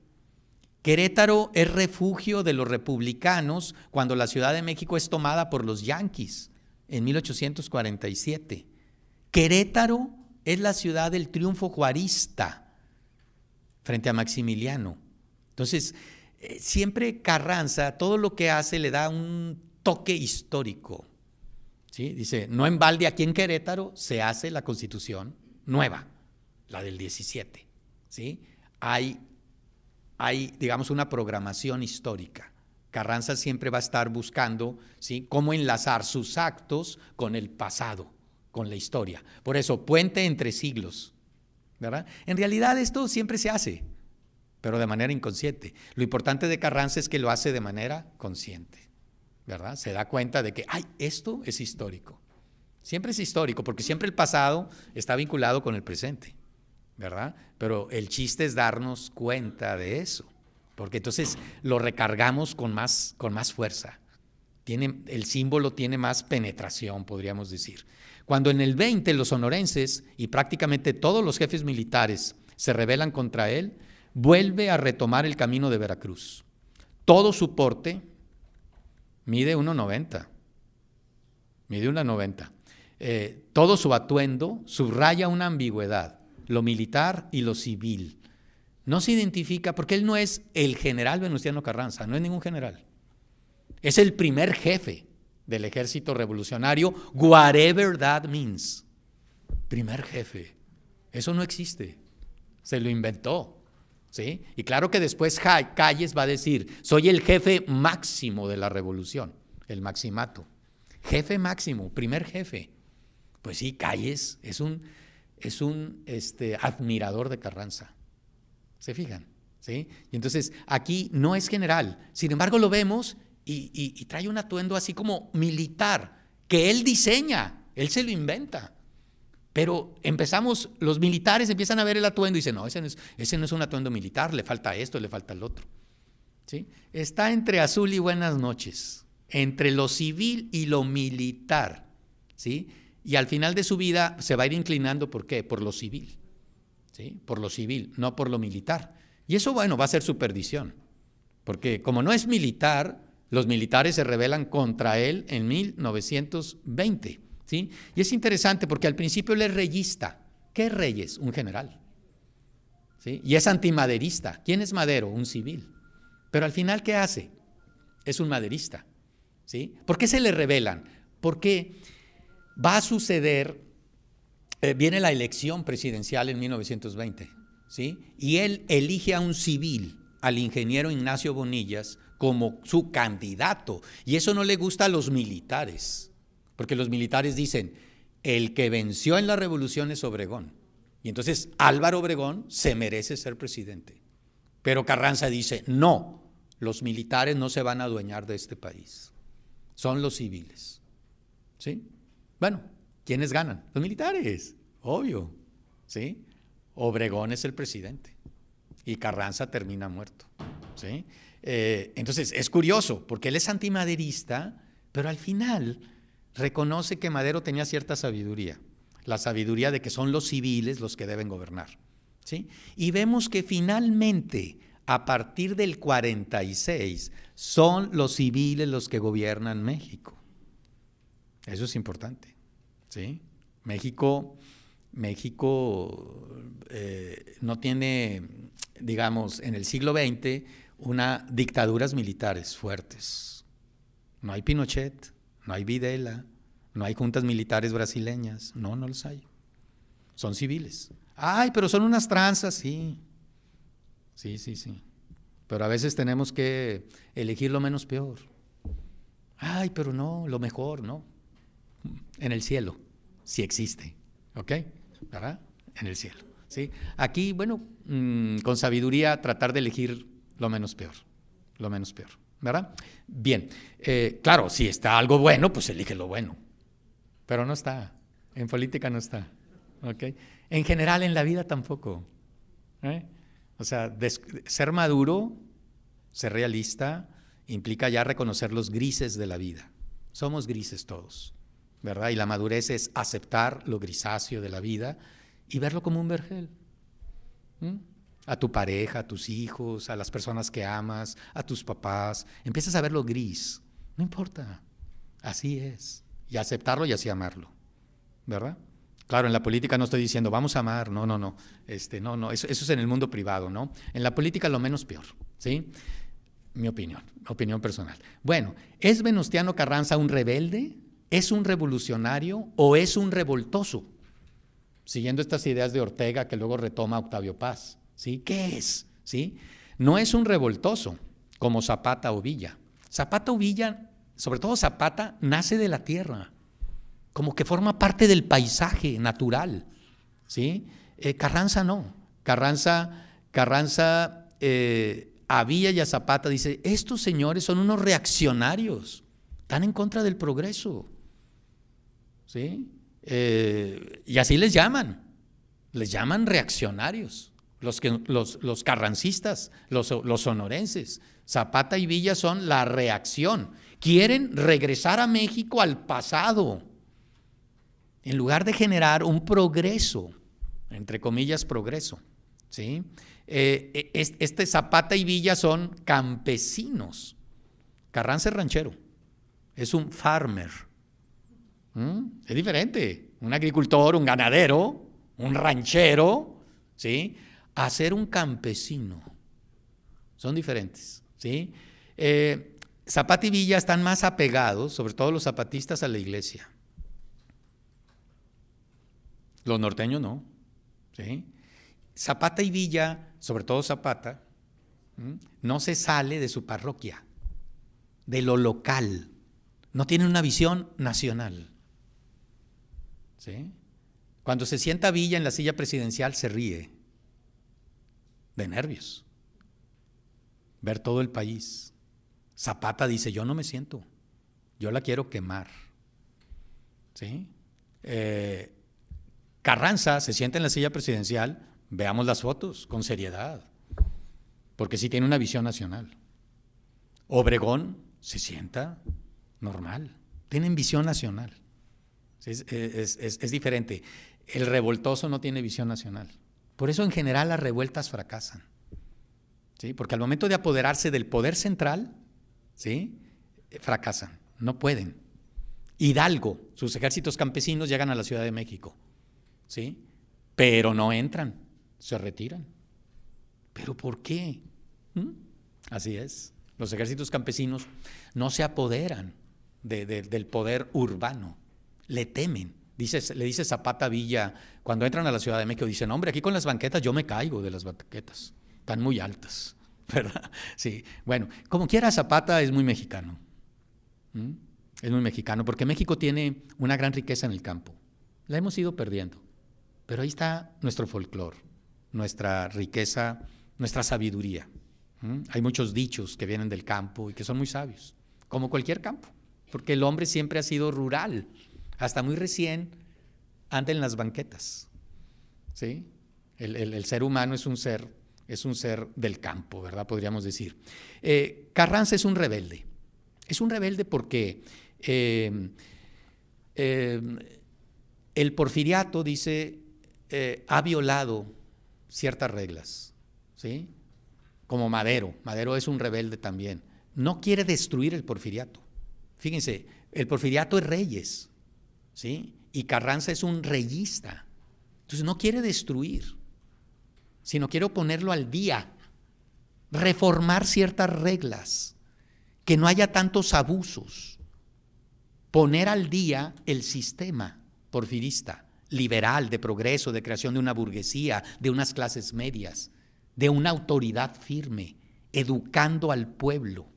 Querétaro es refugio de los republicanos cuando la Ciudad de México es tomada por los yanquis en 1847. Querétaro es la ciudad del triunfo juarista frente a Maximiliano. Entonces, eh, siempre Carranza, todo lo que hace le da un toque histórico. ¿sí? Dice, no en balde aquí en Querétaro se hace la constitución nueva, la del 17. ¿sí? Hay, hay, digamos, una programación histórica. Carranza siempre va a estar buscando cómo enlazar sus actos con el pasado con la historia. Por eso, puente entre siglos. ¿verdad? En realidad esto siempre se hace, pero de manera inconsciente. Lo importante de Carranza es que lo hace de manera consciente. ¿verdad? Se da cuenta de que, ay, esto es histórico. Siempre es histórico, porque siempre el pasado está vinculado con el presente, ¿verdad? Pero el chiste es darnos cuenta de eso, porque entonces lo recargamos con más, con más fuerza. Tiene, el símbolo tiene más penetración, podríamos decir. Cuando en el 20 los sonorenses y prácticamente todos los jefes militares se rebelan contra él, vuelve a retomar el camino de Veracruz. Todo su porte mide 1,90. Mide 1,90. Eh, todo su atuendo subraya una ambigüedad, lo militar y lo civil. No se identifica porque él no es el general Venustiano Carranza, no es ningún general. Es el primer jefe del ejército revolucionario, whatever that means. Primer jefe. Eso no existe. Se lo inventó. ¿sí? Y claro que después Calles va a decir, soy el jefe máximo de la revolución, el maximato. Jefe máximo, primer jefe. Pues sí, Calles es un, es un este, admirador de Carranza. ¿Se fijan? ¿Sí? Y entonces aquí no es general. Sin embargo, lo vemos y, trae un atuendo así como militar, que él diseña, él se lo inventa. Pero empezamos, los militares empiezan a ver el atuendo y dicen, no, ese no es, ese no es un atuendo militar, le falta esto, le falta el otro. ¿Sí? Está entre azul y buenas noches, entre lo civil y lo militar. ¿sí? Y al final de su vida se va a ir inclinando, ¿por qué? Por lo civil. ¿sí? Por lo civil, no por lo militar. Y eso, bueno, va a ser su perdición. Porque como no es militar, los militares se rebelan contra él en 1920. ¿sí? Y es interesante porque al principio él es reyista. ¿Qué reyes? Un general. ¿sí? Y es antimaderista. ¿Quién es Madero? Un civil. Pero al final, ¿qué hace? Es un maderista. ¿sí? ¿Por qué se le rebelan? Porque va a suceder, eh, viene la elección presidencial en 1920, ¿sí? y él elige a un civil, al ingeniero Ignacio Bonillas, como su candidato. Y eso no le gusta a los militares, porque los militares dicen, el que venció en la revolución es Obregón. Y entonces Álvaro Obregón se merece ser presidente. Pero Carranza dice, no, los militares no se van a adueñar de este país, son los civiles. ¿Sí? Bueno, ¿quiénes ganan? Los militares, obvio. ¿Sí? Obregón es el presidente y Carranza termina muerto. ¿Sí? Eh, entonces, es curioso, porque él es antimaderista, pero al final reconoce que Madero tenía cierta sabiduría, la sabiduría de que son los civiles los que deben gobernar. ¿sí? Y vemos que finalmente, a partir del 46, son los civiles los que gobiernan México. Eso es importante. ¿sí? México, México eh, no tiene, digamos, en el siglo XX, una, dictaduras militares fuertes. No hay Pinochet, no hay Videla, no hay juntas militares brasileñas, no, no los hay. Son civiles. Ay, pero son unas tranzas, sí. Sí, sí, sí. Pero a veces tenemos que elegir lo menos peor. Ay, pero no, lo mejor, ¿no? En el cielo, si existe, ¿ok? ¿Verdad? En el cielo, ¿sí? Aquí, bueno, mm, con sabiduría tratar de elegir lo menos peor, lo menos peor, ¿verdad? Bien, eh, claro, si está algo bueno, pues elige lo bueno, pero no está, en política no está, ¿ok? En general en la vida tampoco. ¿eh? O sea, ser maduro, ser realista, implica ya reconocer los grises de la vida. Somos grises todos, ¿verdad? Y la madurez es aceptar lo grisáceo de la vida y verlo como un vergel a tu pareja, a tus hijos, a las personas que amas, a tus papás. Empiezas a verlo gris. No importa. Así es. Y aceptarlo y así amarlo. ¿Verdad? Claro, en la política no estoy diciendo vamos a amar, no, no, no. Este, no, no, eso, eso es en el mundo privado, ¿no? En la política lo menos peor, ¿sí? Mi opinión, opinión personal. Bueno, ¿es Venustiano Carranza un rebelde? ¿Es un revolucionario o es un revoltoso? Siguiendo estas ideas de Ortega que luego retoma Octavio Paz. ¿sí? ¿Qué es? ¿Sí? No es un revoltoso como Zapata o Villa. Zapata o Villa, sobre todo Zapata, nace de la tierra, como que forma parte del paisaje natural, ¿sí? Eh, Carranza no. Carranza, Carranza eh, a Villa y a Zapata dice, estos señores son unos reaccionarios, están en contra del progreso, ¿sí? Eh, y así les llaman, les llaman reaccionarios los, que, los, carrancistas, los, los sonorenses. Zapata y Villa son la reacción. Quieren regresar a México al pasado, en lugar de generar un progreso, entre comillas, progreso. ¿sí? Eh, e, este Zapata y Villa son campesinos. Carranza es ranchero, es un farmer. Es diferente. Un agricultor, un ganadero, un ranchero, ¿sí? a ser un campesino. Son diferentes. ¿sí? Eh, Zapata y Villa están más apegados, sobre todo los zapatistas, a la iglesia. Los norteños no. Zapata y Villa, sobre todo Zapata, no se sale de su parroquia, de lo local. No tienen una visión nacional. Cuando se sienta Villa en la silla presidencial se ríe de nervios. Ver todo el país. Zapata dice, yo no me siento, yo la quiero quemar. ¿Sí? Eh, Carranza se sienta en la silla presidencial, veamos las fotos con seriedad, porque sí tiene una visión nacional. Obregón se sienta normal, tienen visión nacional. es diferente. El revoltoso no tiene visión nacional. Por eso en general las revueltas fracasan. ¿sí? Porque al momento de apoderarse del poder central, ¿sí? Eh, fracasan, no pueden. Hidalgo, sus ejércitos campesinos llegan a la Ciudad de México, ¿sí? pero no entran, se retiran. ¿Pero por qué? ¿Mm? Así es, los ejércitos campesinos no se apoderan del poder urbano, le temen. le dice Zapata Villa cuando entran a la Ciudad de México dicen, hombre, aquí con las banquetas yo me caigo de las banquetas, están muy altas, ¿verdad? Sí, bueno, como quiera Zapata es muy mexicano, es muy mexicano, porque México tiene una gran riqueza en el campo, la hemos ido perdiendo, pero ahí está nuestro folclor, nuestra riqueza, nuestra sabiduría. Hay muchos dichos que vienen del campo y que son muy sabios, como cualquier campo, porque el hombre siempre ha sido rural, hasta muy recién anda en las banquetas. El, ser humano es un ser, es un ser del campo, ¿verdad? Podríamos decir. Eh, Carranza es un rebelde. Es un rebelde porque eh, eh, el porfiriato, dice, ha violado ciertas reglas, Como Madero. Madero es un rebelde también. No quiere destruir el porfiriato. Fíjense, el porfiriato es reyes, ¿sí? Y Carranza es un reyista. Entonces no quiere destruir, sino quiere ponerlo al día, reformar ciertas reglas, que no haya tantos abusos, poner al día el sistema porfirista, liberal, de progreso, de creación de una burguesía, de unas clases medias, de una autoridad firme, educando al pueblo.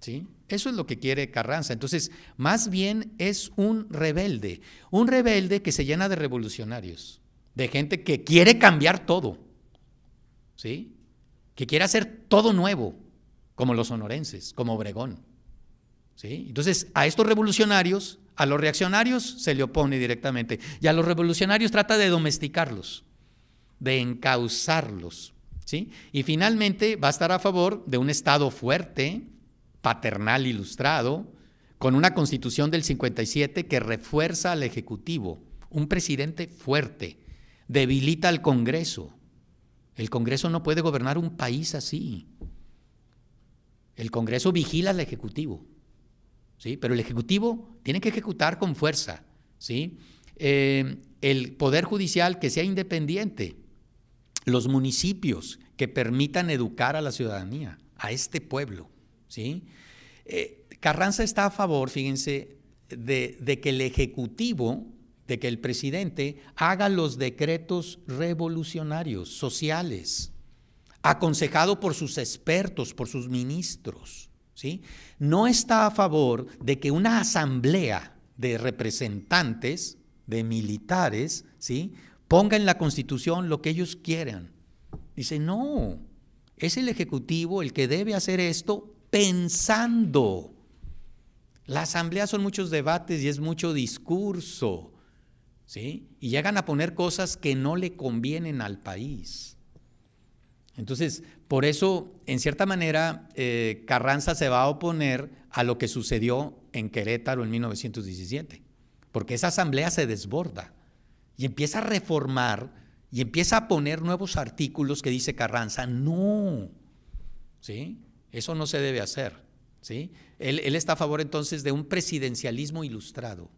¿Sí? Eso es lo que quiere Carranza. Entonces, más bien es un rebelde, un rebelde que se llena de revolucionarios, de gente que quiere cambiar todo, ¿sí? Que quiere hacer todo nuevo, como los sonorenses, como Obregón, ¿sí? Entonces, a estos revolucionarios, a los reaccionarios se le opone directamente, y a los revolucionarios trata de domesticarlos, de encauzarlos, ¿sí? Y finalmente va a estar a favor de un Estado fuerte, paternal ilustrado, con una constitución del 57 que refuerza al Ejecutivo, un presidente fuerte, debilita al Congreso. El Congreso no puede gobernar un país así. El Congreso vigila al Ejecutivo, ¿sí? pero el Ejecutivo tiene que ejecutar con fuerza. ¿sí? Eh, el Poder Judicial que sea independiente, los municipios que permitan educar a la ciudadanía, a este pueblo. ¿sí? Eh, Carranza está a favor, fíjense, de, que el Ejecutivo, de que el presidente haga los decretos revolucionarios, sociales, aconsejado por sus expertos, por sus ministros. ¿sí? No está a favor de que una asamblea de representantes, de militares, ¿sí? ponga en la constitución lo que ellos quieran. Dice, no, es el Ejecutivo el que debe hacer esto pensando. La asamblea son muchos debates y es mucho discurso, ¿sí? Y llegan a poner cosas que no le convienen al país. Entonces, por eso, en cierta manera, eh, Carranza se va a oponer a lo que sucedió en Querétaro en 1917, porque esa asamblea se desborda y empieza a reformar y empieza a poner nuevos artículos que dice Carranza, no, ¿sí? Eso no se debe hacer. ¿sí? Él, está a favor entonces de un presidencialismo ilustrado.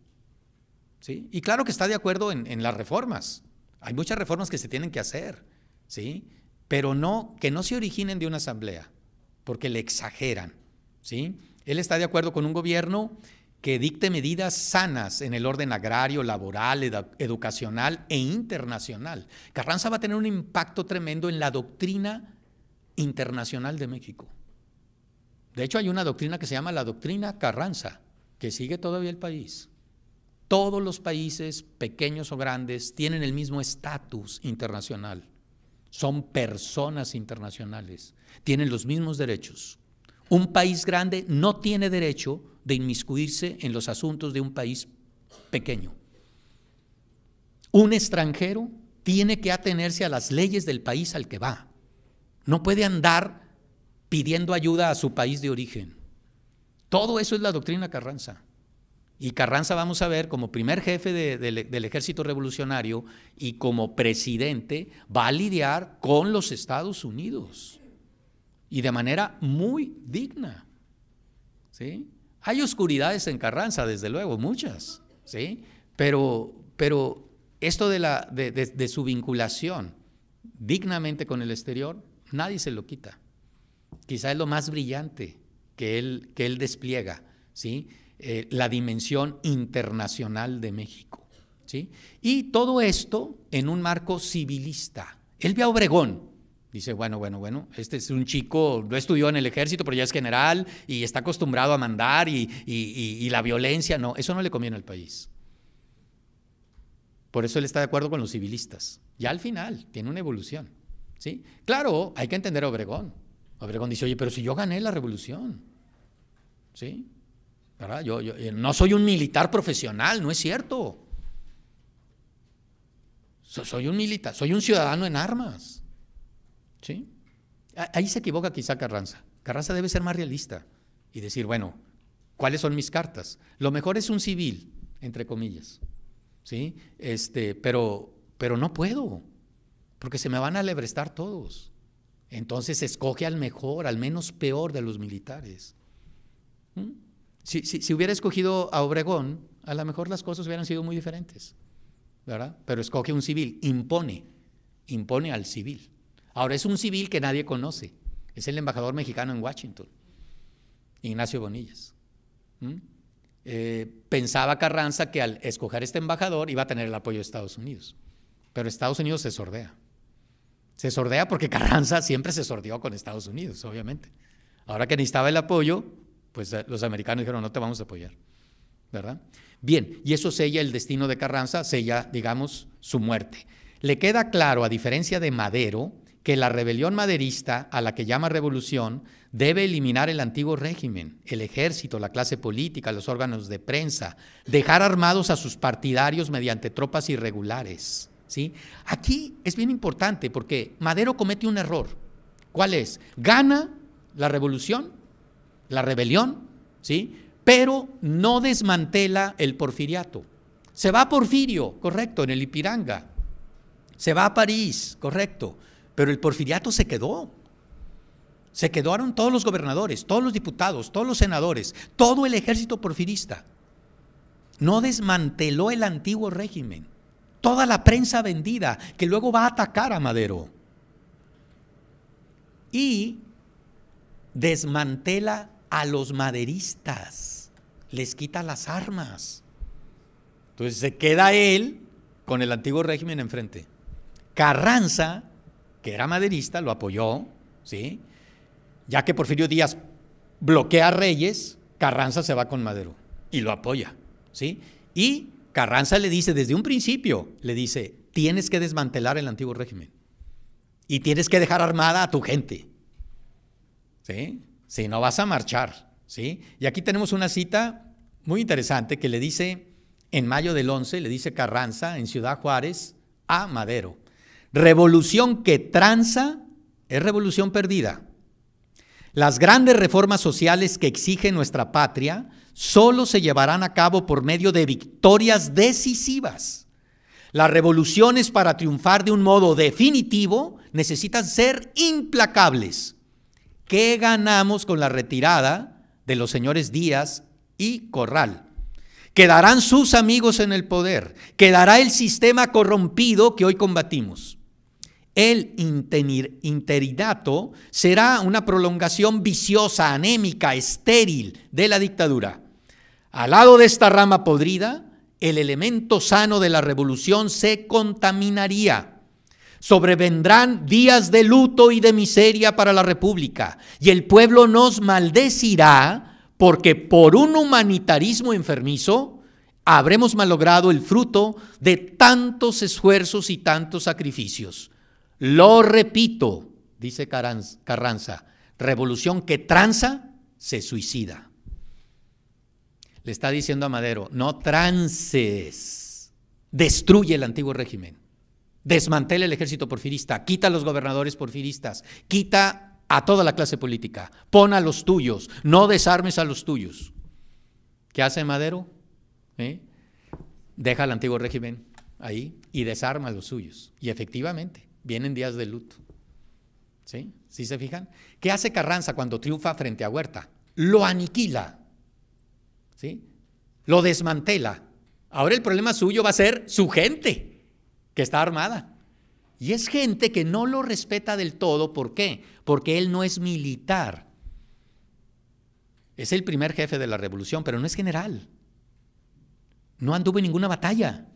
¿sí? Y claro que está de acuerdo en, las reformas. Hay muchas reformas que se tienen que hacer, ¿sí? pero no, que no se originen de una asamblea, porque le exageran. ¿sí? Él está de acuerdo con un gobierno que dicte medidas sanas en el orden agrario, laboral, educacional e internacional. Carranza va a tener un impacto tremendo en la doctrina internacional de México. De hecho, hay una doctrina que se llama la doctrina Carranza, que sigue todavía el país. Todos los países, pequeños o grandes, tienen el mismo estatus internacional. Son personas internacionales, tienen los mismos derechos. Un país grande no tiene derecho de inmiscuirse en los asuntos de un país pequeño. Un extranjero tiene que atenerse a las leyes del país al que va. No puede andar pidiendo ayuda a su país de origen. Todo eso es la doctrina Carranza. Y Carranza, vamos a ver, como primer jefe del ejército revolucionario y como presidente, va a lidiar con los Estados Unidos y de manera muy digna. ¿sí? Hay oscuridades en Carranza, desde luego, muchas, ¿sí? pero, pero esto de, la, de su vinculación dignamente con el exterior, nadie se lo quita quizá es lo más brillante que él, que él despliega, ¿sí? Eh, la dimensión internacional de México. ¿sí? Y todo esto en un marco civilista. Él ve a Obregón. Dice, bueno, bueno, bueno, este es un chico, no estudió en el ejército, pero ya es general y está acostumbrado a mandar y, la violencia, no, eso no le conviene al país. Por eso él está de acuerdo con los civilistas. Ya al final, tiene una evolución. ¿sí? Claro, hay que entender a Obregón. Obregón dice, oye, pero si yo gané la revolución, ¿sí? ¿Verdad? Yo, eh, no soy un militar profesional, no es cierto. soy un militar, soy un ciudadano en armas. ¿Sí? Ahí se equivoca quizá Carranza. Carranza debe ser más realista y decir, bueno, ¿cuáles son mis cartas? Lo mejor es un civil, entre comillas. ¿Sí? Este, pero, pero no puedo, porque se me van a lebrestar todos. Entonces escoge al mejor, al menos peor de los militares. ¿Mm? Si, hubiera escogido a Obregón, a lo mejor las cosas hubieran sido muy diferentes, ¿verdad? Pero escoge un civil, impone, impone al civil. Ahora es un civil que nadie conoce, es el embajador mexicano en Washington, Ignacio Bonillas. ¿Mm? Eh, pensaba Carranza que al escoger este embajador iba a tener el apoyo de Estados Unidos, pero Estados Unidos se sordea. Se sordea porque Carranza siempre se sordeó con Estados Unidos, obviamente. Ahora que necesitaba el apoyo, pues eh, los americanos dijeron, no te vamos a apoyar, ¿verdad? Bien, y eso sella el destino de Carranza, sella, digamos, su muerte. Le queda claro, a diferencia de Madero, que la rebelión maderista, a la que llama revolución, debe eliminar el antiguo régimen, el ejército, la clase política, los órganos de prensa, dejar armados a sus partidarios mediante tropas irregulares. Aquí es bien importante porque Madero comete un error. ¿Cuál es? Gana la revolución, la rebelión, ¿sí? Pero no desmantela el porfiriato. Se va a Porfirio, correcto, en el Ipiranga. Se va a París, correcto. Pero el porfiriato se quedó. Se quedaron todos los gobernadores, todos los diputados, todos los senadores, todo el ejército porfirista. No desmanteló el antiguo régimen toda la prensa vendida que luego va a atacar a Madero. Y desmantela a los maderistas, les quita las armas. Entonces se queda él con el antiguo régimen enfrente. Carranza, que era maderista, lo apoyó, ¿sí? Ya que Porfirio Díaz bloquea a Reyes, Carranza se va con Madero y lo apoya, ¿sí? Y Carranza le dice desde un principio, le dice, tienes que desmantelar el antiguo régimen y tienes que dejar armada a tu gente. ¿Sí? Si no vas a marchar, ¿sí? Y aquí tenemos una cita muy interesante que le dice en mayo del 11, le dice Carranza en Ciudad Juárez a Madero. Revolución que tranza es revolución perdida. Las grandes reformas sociales que exige nuestra patria solo se llevarán a cabo por medio de victorias decisivas. Las revoluciones para triunfar de un modo definitivo necesitan ser implacables. ¿Qué ganamos con la retirada de los señores Díaz y Corral? Quedarán sus amigos en el poder, quedará el sistema corrompido que hoy combatimos. El interidato interinato será una prolongación viciosa, anémica, estéril de la dictadura. Al lado de esta rama podrida, el elemento sano de la revolución se contaminaría. Sobrevendrán días de luto y de miseria para la República, y el pueblo nos maldecirá porque por un humanitarismo enfermizo habremos malogrado el fruto de tantos esfuerzos y tantos sacrificios. Lo repito, dice Carranza, revolución que tranza se suicida. Le está diciendo a Madero, no trances, destruye el antiguo régimen, desmantela el ejército porfirista, quita a los gobernadores porfiristas, quita a toda la clase política, pon a los tuyos, no desarmes a los tuyos. ¿Qué hace Madero? ¿Eh? Deja el antiguo régimen ahí y desarma a los suyos. Y efectivamente, vienen días de luto. ¿Sí? ¿Sí se fijan? ¿Qué hace Carranza cuando triunfa frente a Huerta? Lo aniquila. ¿Sí? Lo desmantela. Ahora el problema suyo va a ser su gente, que está armada. Y es gente que no lo respeta del todo. ¿Por qué? Porque él no es militar. Es el primer jefe de la revolución, pero no es general. No anduvo en ninguna batalla.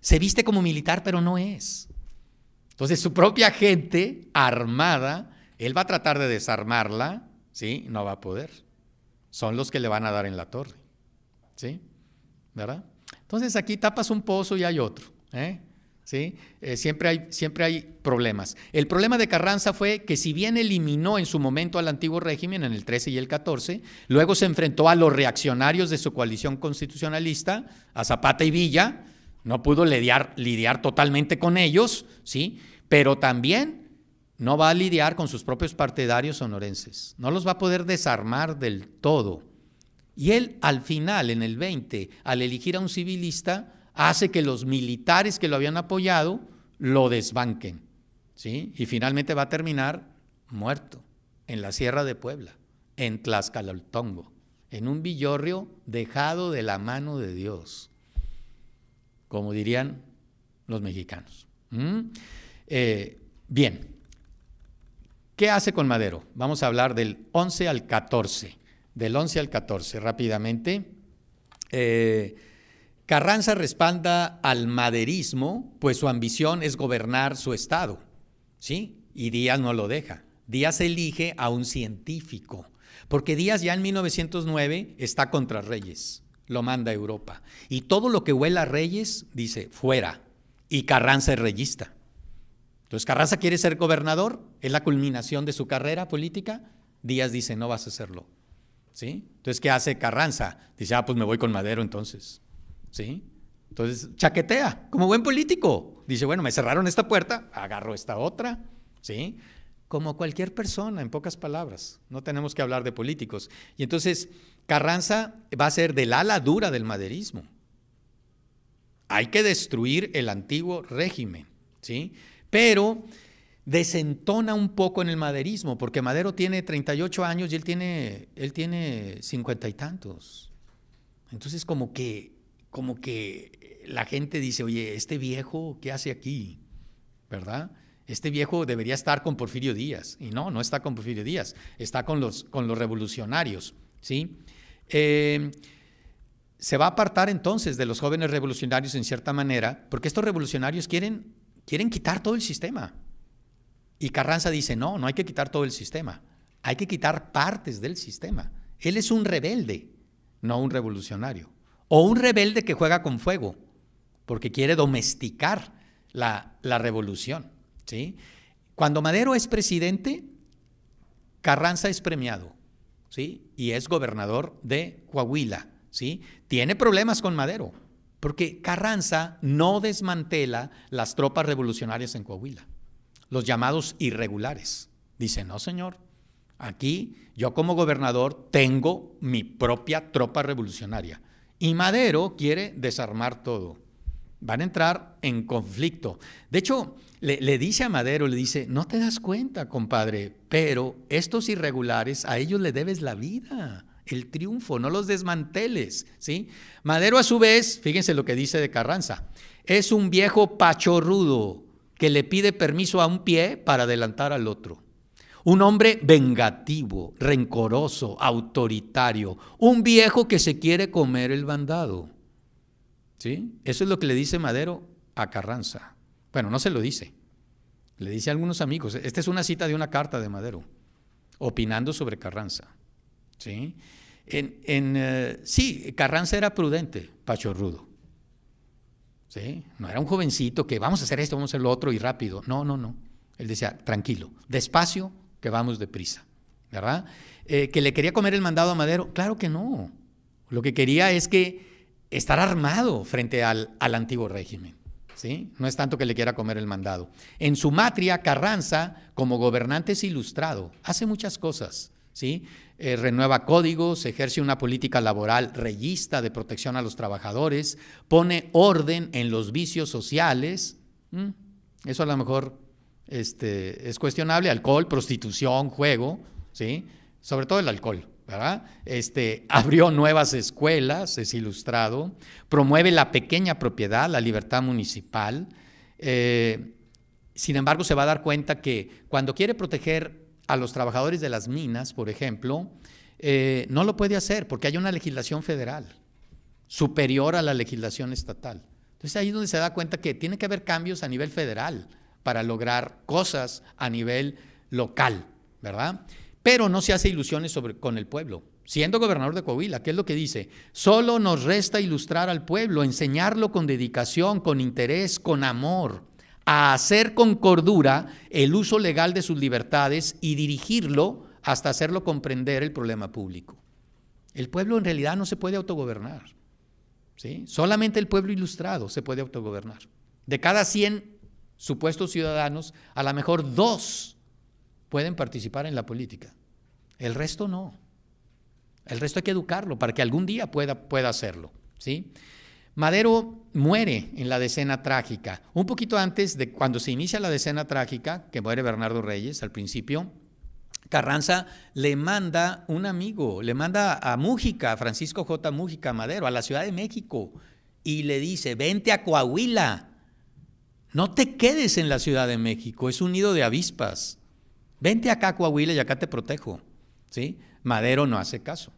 Se viste como militar, pero no es. Entonces, su propia gente armada, él va a tratar de desarmarla, ¿sí? No va a poder. Son los que le van a dar en la torre, ¿sí? ¿Verdad? Entonces, aquí tapas un pozo y hay otro, ¿eh? ¿Sí? Eh, siempre, hay, siempre hay problemas. El problema de Carranza fue que si bien eliminó en su momento al antiguo régimen, en el 13 y el 14, luego se enfrentó a los reaccionarios de su coalición constitucionalista, a Zapata y Villa, no pudo lidiar, lidiar totalmente con ellos, ¿sí? Pero también no va a lidiar con sus propios partidarios sonorenses, no los va a poder desarmar del todo. Y él al final, en el 20, al elegir a un civilista, hace que los militares que lo habían apoyado lo desbanquen, ¿sí? Y finalmente va a terminar muerto en la Sierra de Puebla, en Tlaxcalantongo, en un villorrio dejado de la mano de Dios como dirían los mexicanos. ¿Mm? Eh, bien, ¿qué hace con Madero? Vamos a hablar del 11 al 14, del 11 al 14 rápidamente. Eh, Carranza respalda al maderismo, pues su ambición es gobernar su estado, ¿sí? Y Díaz no lo deja. Díaz elige a un científico, porque Díaz ya en 1909 está contra Reyes lo manda Europa. Y todo lo que huela a reyes dice fuera. Y Carranza es reyista. Entonces Carranza quiere ser gobernador, es la culminación de su carrera política. Díaz dice, no vas a hacerlo. ¿Sí? Entonces, ¿qué hace Carranza? Dice, ah, pues me voy con Madero entonces. ¿Sí? Entonces, chaquetea, como buen político. Dice, bueno, me cerraron esta puerta, agarro esta otra. ¿Sí? Como cualquier persona, en pocas palabras. No tenemos que hablar de políticos. Y entonces, Carranza va a ser del ala dura del maderismo. Hay que destruir el antiguo régimen, ¿sí? Pero desentona un poco en el maderismo, porque Madero tiene 38 años y él tiene, él tiene 50 y tantos. Entonces como que, como que la gente dice, oye, este viejo, ¿qué hace aquí? ¿Verdad? este viejo debería estar con Porfirio Díaz. Y no, no está con Porfirio Díaz, está con los, con los revolucionarios, ¿sí? Em, se va a apartar entonces de los jóvenes revolucionarios en cierta manera, porque estos revolucionarios quieren, quieren quitar todo el sistema. Y Carranza dice, no, no hay que quitar todo el sistema, hay que quitar partes del sistema. Él es un rebelde, no un revolucionario. O un rebelde que juega con fuego, porque quiere domesticar la, la revolución. ¿sí? Cuando Madero es presidente, Carranza es premiado. ¿sí? y es gobernador de Coahuila, ¿sí? Tiene problemas con Madero, porque Carranza no desmantela las tropas revolucionarias en Coahuila, los llamados irregulares. Dice, no, señor, aquí yo como gobernador tengo mi propia tropa revolucionaria. Y Madero quiere desarmar todo. Van a entrar en conflicto. De hecho, le, dice a Madero, le dice, no te das cuenta, compadre, pero estos irregulares, a ellos le debes la vida, el triunfo, no los desmanteles, ¿sí? Madero a su vez, fíjense lo que dice de Carranza, es un viejo pachorrudo que le pide permiso a un pie para adelantar al otro. Un hombre vengativo, rencoroso, autoritario, un viejo que se quiere comer el bandado. ¿Sí? Eso es lo que le dice Madero a Carranza. Bueno, no se lo dice. Le dice a algunos amigos. Esta es una cita de una carta de Madero, opinando sobre Carranza. ¿Sí? En, eh, sí, Carranza era prudente, pachorrudo. ¿Sí? No era un jovencito que vamos a hacer esto, vamos a hacer lo otro y rápido. No, no, no. Él decía, tranquilo, despacio, que vamos deprisa. ¿Verdad? Eh, ¿Que le quería comer el mandado a Madero? Claro que no. Lo que quería es que estar armado frente al antiguo régimen. No es tanto que le quiera comer el mandado. En su matria, Carranza, como gobernante, es ilustrado, hace muchas cosas, ¿sí? Eh, renueva códigos, ejerce una política laboral reyista de protección a los trabajadores, pone orden en los vicios sociales. Eso a lo mejor este, es cuestionable, alcohol, prostitución, juego, ¿sí? sobre todo el alcohol. ¿verdad? Este, abrió nuevas escuelas, es ilustrado, promueve la pequeña propiedad, la libertad municipal. Eh, sin embargo, se va a dar cuenta que cuando quiere proteger a los trabajadores de las minas, por ejemplo, eh, no lo puede hacer porque hay una legislación federal superior a la legislación estatal. Entonces ahí es donde se da cuenta que tiene que haber cambios a nivel federal para lograr cosas a nivel local, ¿verdad? pero no se hace ilusiones con el pueblo. Siendo gobernador de Coahuila, ¿qué es lo que dice? Solo nos resta ilustrar al pueblo, enseñarlo con dedicación, con interés, con amor, a hacer con cordura el uso legal de sus libertades y dirigirlo hasta hacerlo comprender el problema público. El pueblo en realidad no se puede autogobernar. ¿sí? Solamente el pueblo ilustrado se puede autogobernar. De cada 100 supuestos ciudadanos, a lo mejor dos pueden participar en la política. El resto no. El resto hay que educarlo para que algún día pueda, pueda hacerlo. ¿sí? Madero muere en la decena trágica. Un poquito antes de cuando se inicia la decena trágica, que muere Bernardo Reyes al principio, Carranza le manda un amigo, le manda a Mújica, Francisco J. Mújica Madero, a la Ciudad de México, y le dice, vente a Coahuila, no te quedes en la Ciudad de México, es un nido de avispas, vente acá a Coahuila y acá te protejo. Madero no hace caso,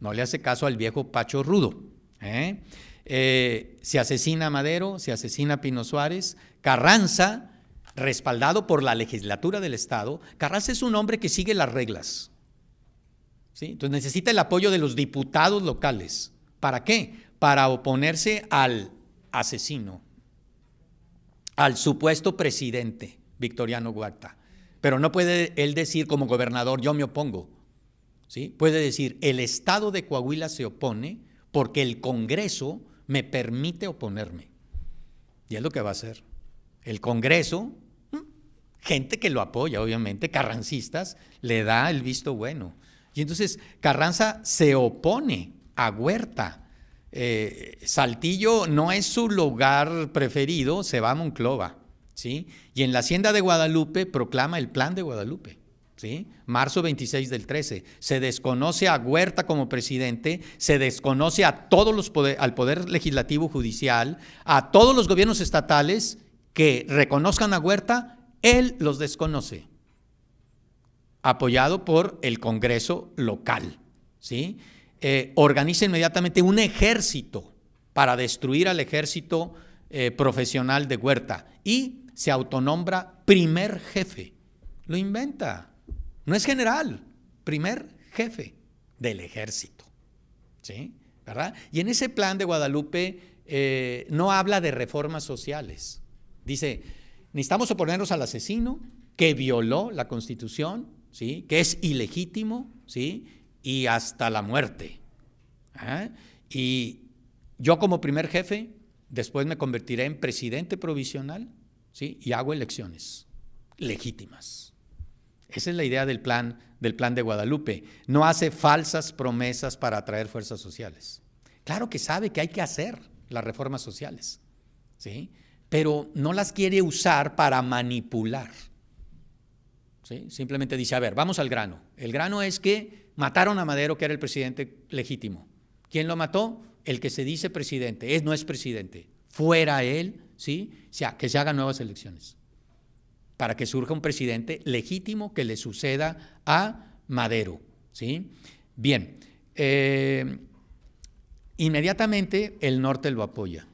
no le hace caso al viejo Pacho Rudo. ¿eh? Eh, se asesina a Madero, se asesina a Pino Suárez, Carranza, respaldado por la legislatura del Estado, Carranza es un hombre que sigue las reglas. Entonces necesita el apoyo de los diputados locales. ¿Para qué? Para oponerse al asesino, al supuesto presidente Victoriano Huerta. Pero no puede él decir como gobernador, yo me opongo. ¿Sí? Puede decir, el Estado de Coahuila se opone porque el Congreso me permite oponerme. Y es lo que va a hacer. El Congreso, gente que lo apoya, obviamente, carrancistas, le da el visto bueno. Y entonces Carranza se opone a Huerta. Eh, Saltillo no es su lugar preferido, se va a Monclova. Y en la Hacienda de Guadalupe proclama el plan de Guadalupe. ¿Sí? Marzo 26 del 13. Se desconoce a Huerta como presidente, se desconoce a todos los al poder legislativo judicial, a todos los gobiernos estatales que reconozcan a Huerta, él los desconoce. Apoyado por el Congreso local, ¿sí? Eh, organiza inmediatamente un ejército para destruir al ejército eh, profesional de Huerta y se autonombra primer jefe. Lo inventa. No es general, primer jefe del ejército. ¿Sí? ¿Verdad? Y en ese plan de Guadalupe eh, no habla de reformas sociales. Dice, necesitamos oponernos al asesino que violó la constitución, ¿sí? que es ilegítimo, ¿sí? y hasta la muerte. ¿Ah? Y yo como primer jefe, después me convertiré en presidente provisional y hago elecciones legítimas. Esa es la idea del plan, del plan de Guadalupe. No hace falsas promesas para atraer fuerzas sociales. Claro que sabe que hay que hacer las reformas sociales, ¿sí? pero no las quiere usar para manipular. Simplemente dice, a ver, vamos al grano. El grano es que mataron a Madero, que era el presidente legítimo. ¿Quién lo mató? El que se dice presidente. Es, no es presidente. Fuera él, ¿sí? sea, que se hagan nuevas elecciones para que surja un presidente legítimo que le suceda a Madero, ¿sí? Bien, eh, inmediatamente el norte lo apoya,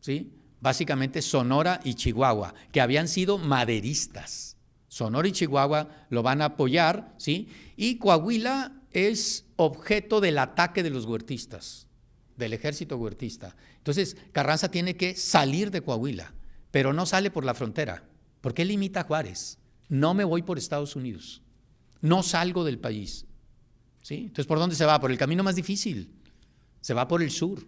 ¿sí? Básicamente Sonora y Chihuahua, que habían sido maderistas. Sonora y Chihuahua lo van a apoyar, ¿sí? Y Coahuila es objeto del ataque de los huertistas, del ejército huertista. Entonces, Carranza tiene que salir de Coahuila, pero no sale por la frontera. ¿Por qué limita Juárez? No me voy por Estados Unidos. No salgo del país. ¿Sí? Entonces, ¿por dónde se va? Por el camino más difícil. Se va por el sur,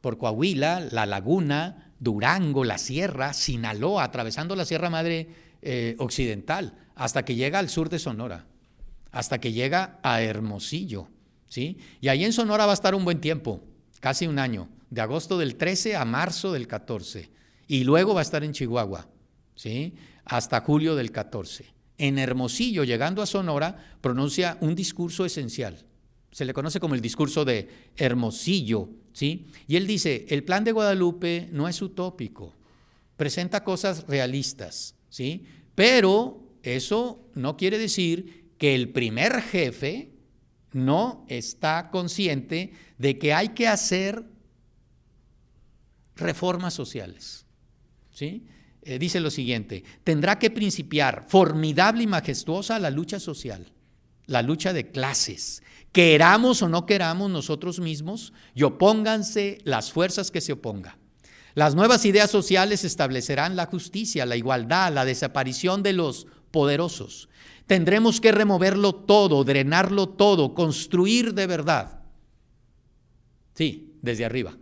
por Coahuila, La Laguna, Durango, la Sierra, Sinaloa, atravesando la Sierra Madre eh, Occidental, hasta que llega al sur de Sonora, hasta que llega a Hermosillo. ¿sí? Y ahí en Sonora va a estar un buen tiempo, casi un año de agosto del 13 a marzo del 14, y luego va a estar en Chihuahua, ¿sí? hasta julio del 14. En Hermosillo, llegando a Sonora, pronuncia un discurso esencial. Se le conoce como el discurso de Hermosillo, ¿sí? Y él dice, el plan de Guadalupe no es utópico, presenta cosas realistas, ¿sí? Pero eso no quiere decir que el primer jefe no está consciente de que hay que hacer reformas sociales. ¿sí? Eh, dice lo siguiente, tendrá que principiar formidable y majestuosa la lucha social, la lucha de clases. Queramos o no queramos nosotros mismos y opónganse las fuerzas que se opongan. Las nuevas ideas sociales establecerán la justicia, la igualdad, la desaparición de los poderosos. Tendremos que removerlo todo, drenarlo todo, construir de verdad. Sí, desde arriba.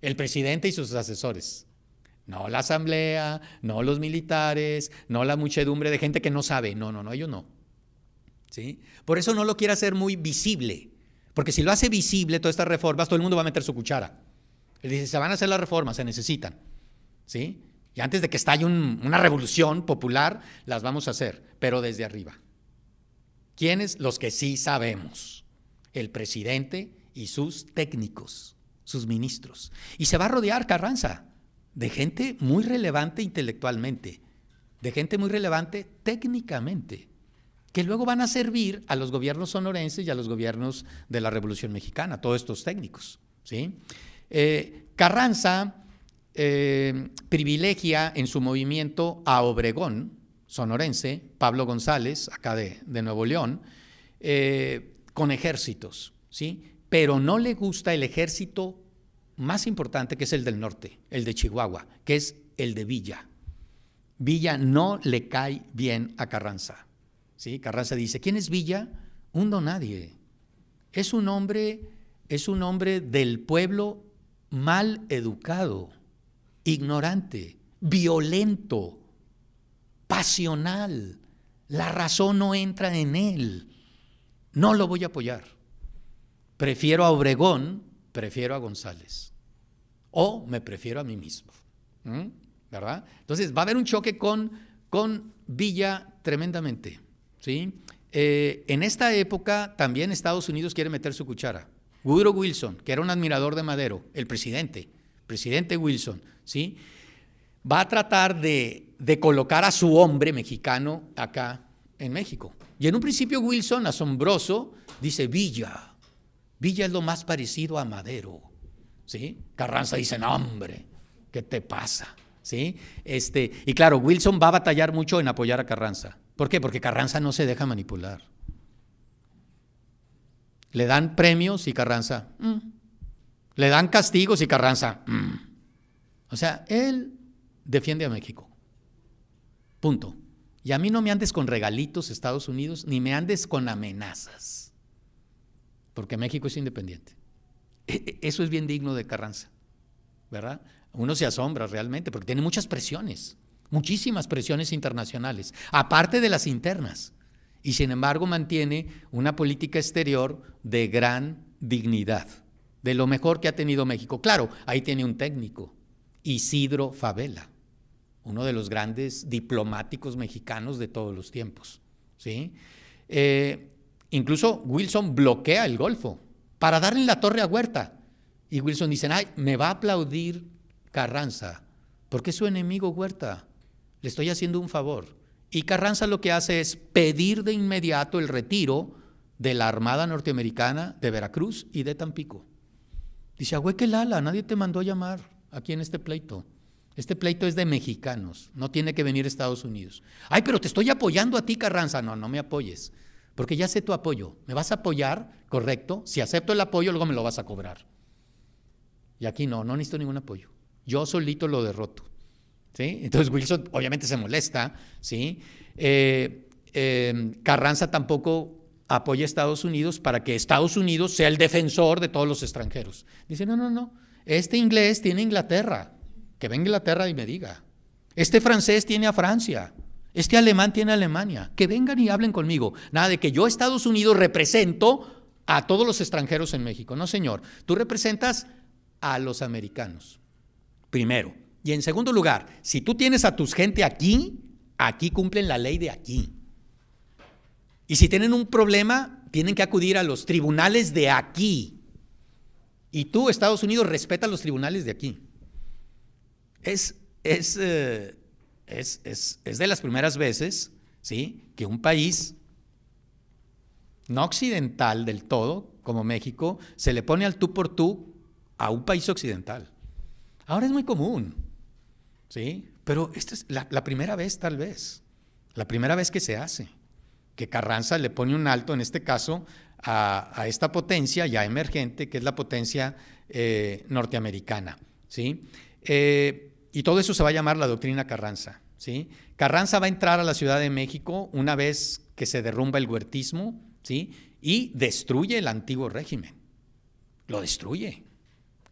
El presidente y sus asesores. No la asamblea, no los militares, no la muchedumbre de gente que no sabe. No, no, no, ellos no. ¿Sí? Por eso no lo quiere hacer muy visible. Porque si lo hace visible todas estas reformas, todo el mundo va a meter su cuchara. Él dice, se van a hacer las reformas, se necesitan. ¿Sí? Y antes de que estalle una revolución popular, las vamos a hacer, pero desde arriba. ¿Quiénes? Los que sí sabemos. El presidente y sus técnicos sus ministros. Y se va a rodear Carranza de gente muy relevante intelectualmente, de gente muy relevante técnicamente, que luego van a servir a los gobiernos sonorenses y a los gobiernos de la Revolución Mexicana, todos estos técnicos. ¿sí? Eh, Carranza eh, privilegia en su movimiento a Obregón, sonorense, Pablo González, acá de, Nuevo León, eh, con ejércitos, ¿sí? pero no le gusta el ejército más importante que es el del norte, el de Chihuahua, que es el de Villa. Villa no le cae bien a Carranza. ¿sí? Carranza dice, ¿quién es Villa? Un don nadie. Es un hombre, es un hombre del pueblo mal educado, ignorante, violento, pasional. La razón no entra en él. No lo voy a apoyar prefiero a Obregón, prefiero a González. O me prefiero a mí mismo. ¿Verdad? Entonces va a haber un choque con, con Villa tremendamente. ¿sí? Eh, en esta época también Estados Unidos quiere meter su cuchara. Woodrow Wilson, que era un admirador de Madero, el presidente, presidente Wilson, ¿sí? va a tratar de, de colocar a su hombre mexicano acá en México. Y en un principio Wilson, asombroso, dice, Villa, Villa es lo más parecido a Madero, ¿sí? Carranza dice, no, hombre, ¿qué te pasa? ¿Sí? Este, y claro, Wilson va a batallar mucho en apoyar a Carranza. ¿Por qué? Porque Carranza no se deja manipular. Le dan premios y Carranza, mm". le dan castigos y Carranza. Mm". O sea, él defiende a México. Punto. Y a mí no me andes con regalitos Estados Unidos, ni me andes con amenazas porque México es independiente. E, e, eso es bien digno de Carranza, ¿verdad? Uno se asombra realmente porque tiene muchas presiones, muchísimas presiones internacionales, aparte de las internas, y sin embargo mantiene una política exterior de gran dignidad, de lo mejor que ha tenido México. Claro, ahí tiene un técnico, Isidro Favela, uno de los grandes diplomáticos mexicanos de todos los tiempos, ¿sí? Eh, Incluso Wilson bloquea el golfo para darle la torre a Huerta. Y Wilson dice, ay, me va a aplaudir Carranza, porque es su enemigo Huerta. Le estoy haciendo un favor. Y Carranza lo que hace es pedir de inmediato el retiro de la Armada Norteamericana de Veracruz y de Tampico. Dice, que Lala, nadie te mandó a llamar aquí en este pleito. Este pleito es de mexicanos, no tiene que venir Estados Unidos. Ay, pero te estoy apoyando a ti, Carranza. No, no me apoyes porque ya sé tu apoyo. ¿Me vas a apoyar? Correcto. Si acepto el apoyo, luego me lo vas a cobrar. Y aquí no, no necesito ningún apoyo. Yo solito lo derroto. ¿sí? Entonces Wilson obviamente se molesta. ¿sí? Eh, em, Carranza tampoco apoya a Estados Unidos para que Estados Unidos sea el defensor de todos los extranjeros. Dice, no, no, no. Este inglés tiene Inglaterra. Que venga Inglaterra y me diga. Este francés tiene a Francia. Este alemán tiene Alemania. Que vengan y hablen conmigo. Nada de que yo, Estados Unidos, represento a todos los extranjeros en México. No, señor. Tú representas a los americanos. Primero. Y en segundo lugar, si tú tienes a tus gente aquí, aquí cumplen la ley de aquí. Y si tienen un problema, tienen que acudir a los tribunales de aquí. Y tú, Estados Unidos, respeta los tribunales de aquí. Es, es eh, es, de las primeras veces ¿sí? que un país no occidental del todo, como México, se le pone al tú por tú a un país occidental. Ahora es muy común, ¿sí? Pero esta es la, primera vez, tal vez, la primera vez que se hace, que Carranza le pone un alto, en este caso, a, esta potencia ya emergente, que es la potencia eh, norteamericana, ¿sí? Eh, y todo eso se va a llamar la doctrina Carranza. ¿sí? Carranza va a entrar a la Ciudad de México una vez que se derrumba el huertismo ¿sí? y destruye el antiguo régimen. Lo destruye.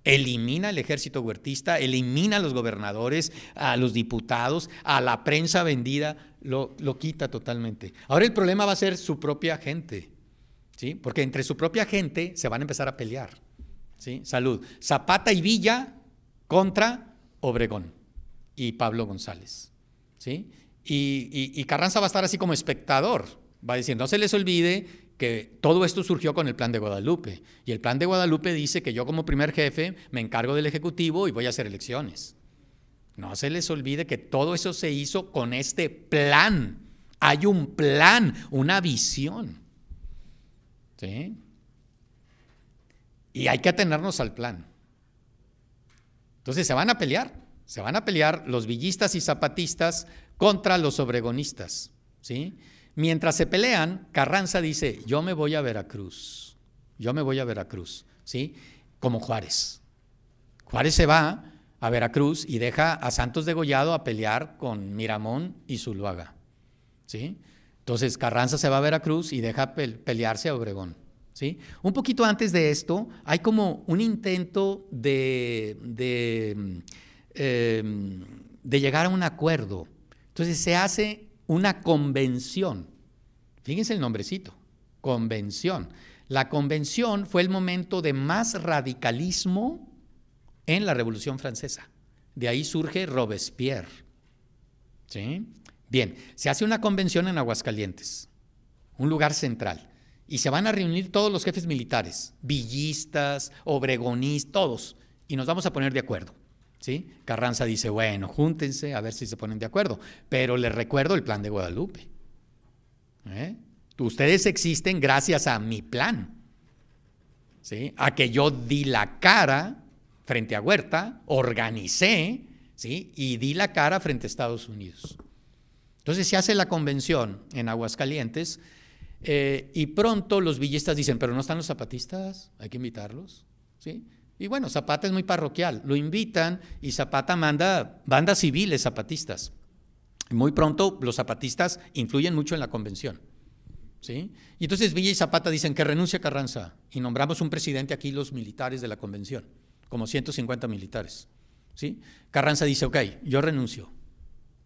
Elimina el ejército huertista, elimina a los gobernadores, a los diputados, a la prensa vendida, lo, lo quita totalmente. Ahora el problema va a ser su propia gente, ¿sí? porque entre su propia gente se van a empezar a pelear. ¿sí? Salud. Zapata y Villa contra Obregón y Pablo González. ¿sí? Y, Carranza va a estar así como espectador, va a decir, no se les olvide que todo esto surgió con el plan de Guadalupe. Y el plan de Guadalupe dice que yo como primer jefe me encargo del Ejecutivo y voy a hacer elecciones. No se les olvide que todo eso se hizo con este plan. Hay un plan, una visión. Y hay que atenernos al plan. Entonces se van a pelear. Se van a pelear los villistas y zapatistas contra los obregonistas. ¿sí? Mientras se pelean, Carranza dice, yo me voy a Veracruz, yo me voy a Veracruz, ¿sí? como Juárez. Juárez se va a Veracruz y deja a Santos Degollado a pelear con Miramón y Zuluaga. ¿sí? Entonces Carranza se va a Veracruz y deja pelearse a Obregón. ¿sí? Un poquito antes de esto, hay como un intento de Em, de llegar a un acuerdo. Entonces se hace una convención. Fíjense el nombrecito, convención. La convención fue el momento de más radicalismo en la Revolución Francesa. De ahí surge Robespierre. ¿Sí? Bien, se hace una convención en Aguascalientes, un lugar central, y se van a reunir todos los jefes militares, villistas, obregonistas, todos, y nos vamos a poner de acuerdo. ¿sí? Carranza dice, bueno, júntense a ver si se ponen de acuerdo, pero les recuerdo el plan de Guadalupe. ¿eh? Ustedes existen gracias a mi plan, ¿sí? a que yo di la cara frente a Huerta, organicé ¿sí? y di la cara frente a Estados Unidos. Entonces se hace la convención en Aguascalientes eh, y pronto los villistas dicen, pero no están los zapatistas, hay que invitarlos. ¿sí? Y bueno, Zapata es muy parroquial, lo invitan y Zapata manda bandas civiles zapatistas. Muy pronto los zapatistas influyen mucho en la convención. ¿sí? Y entonces Villa y Zapata dicen que renuncia Carranza y nombramos un presidente aquí los militares de la convención, como 150 militares. ¿sí? Carranza dice, ok, yo renuncio,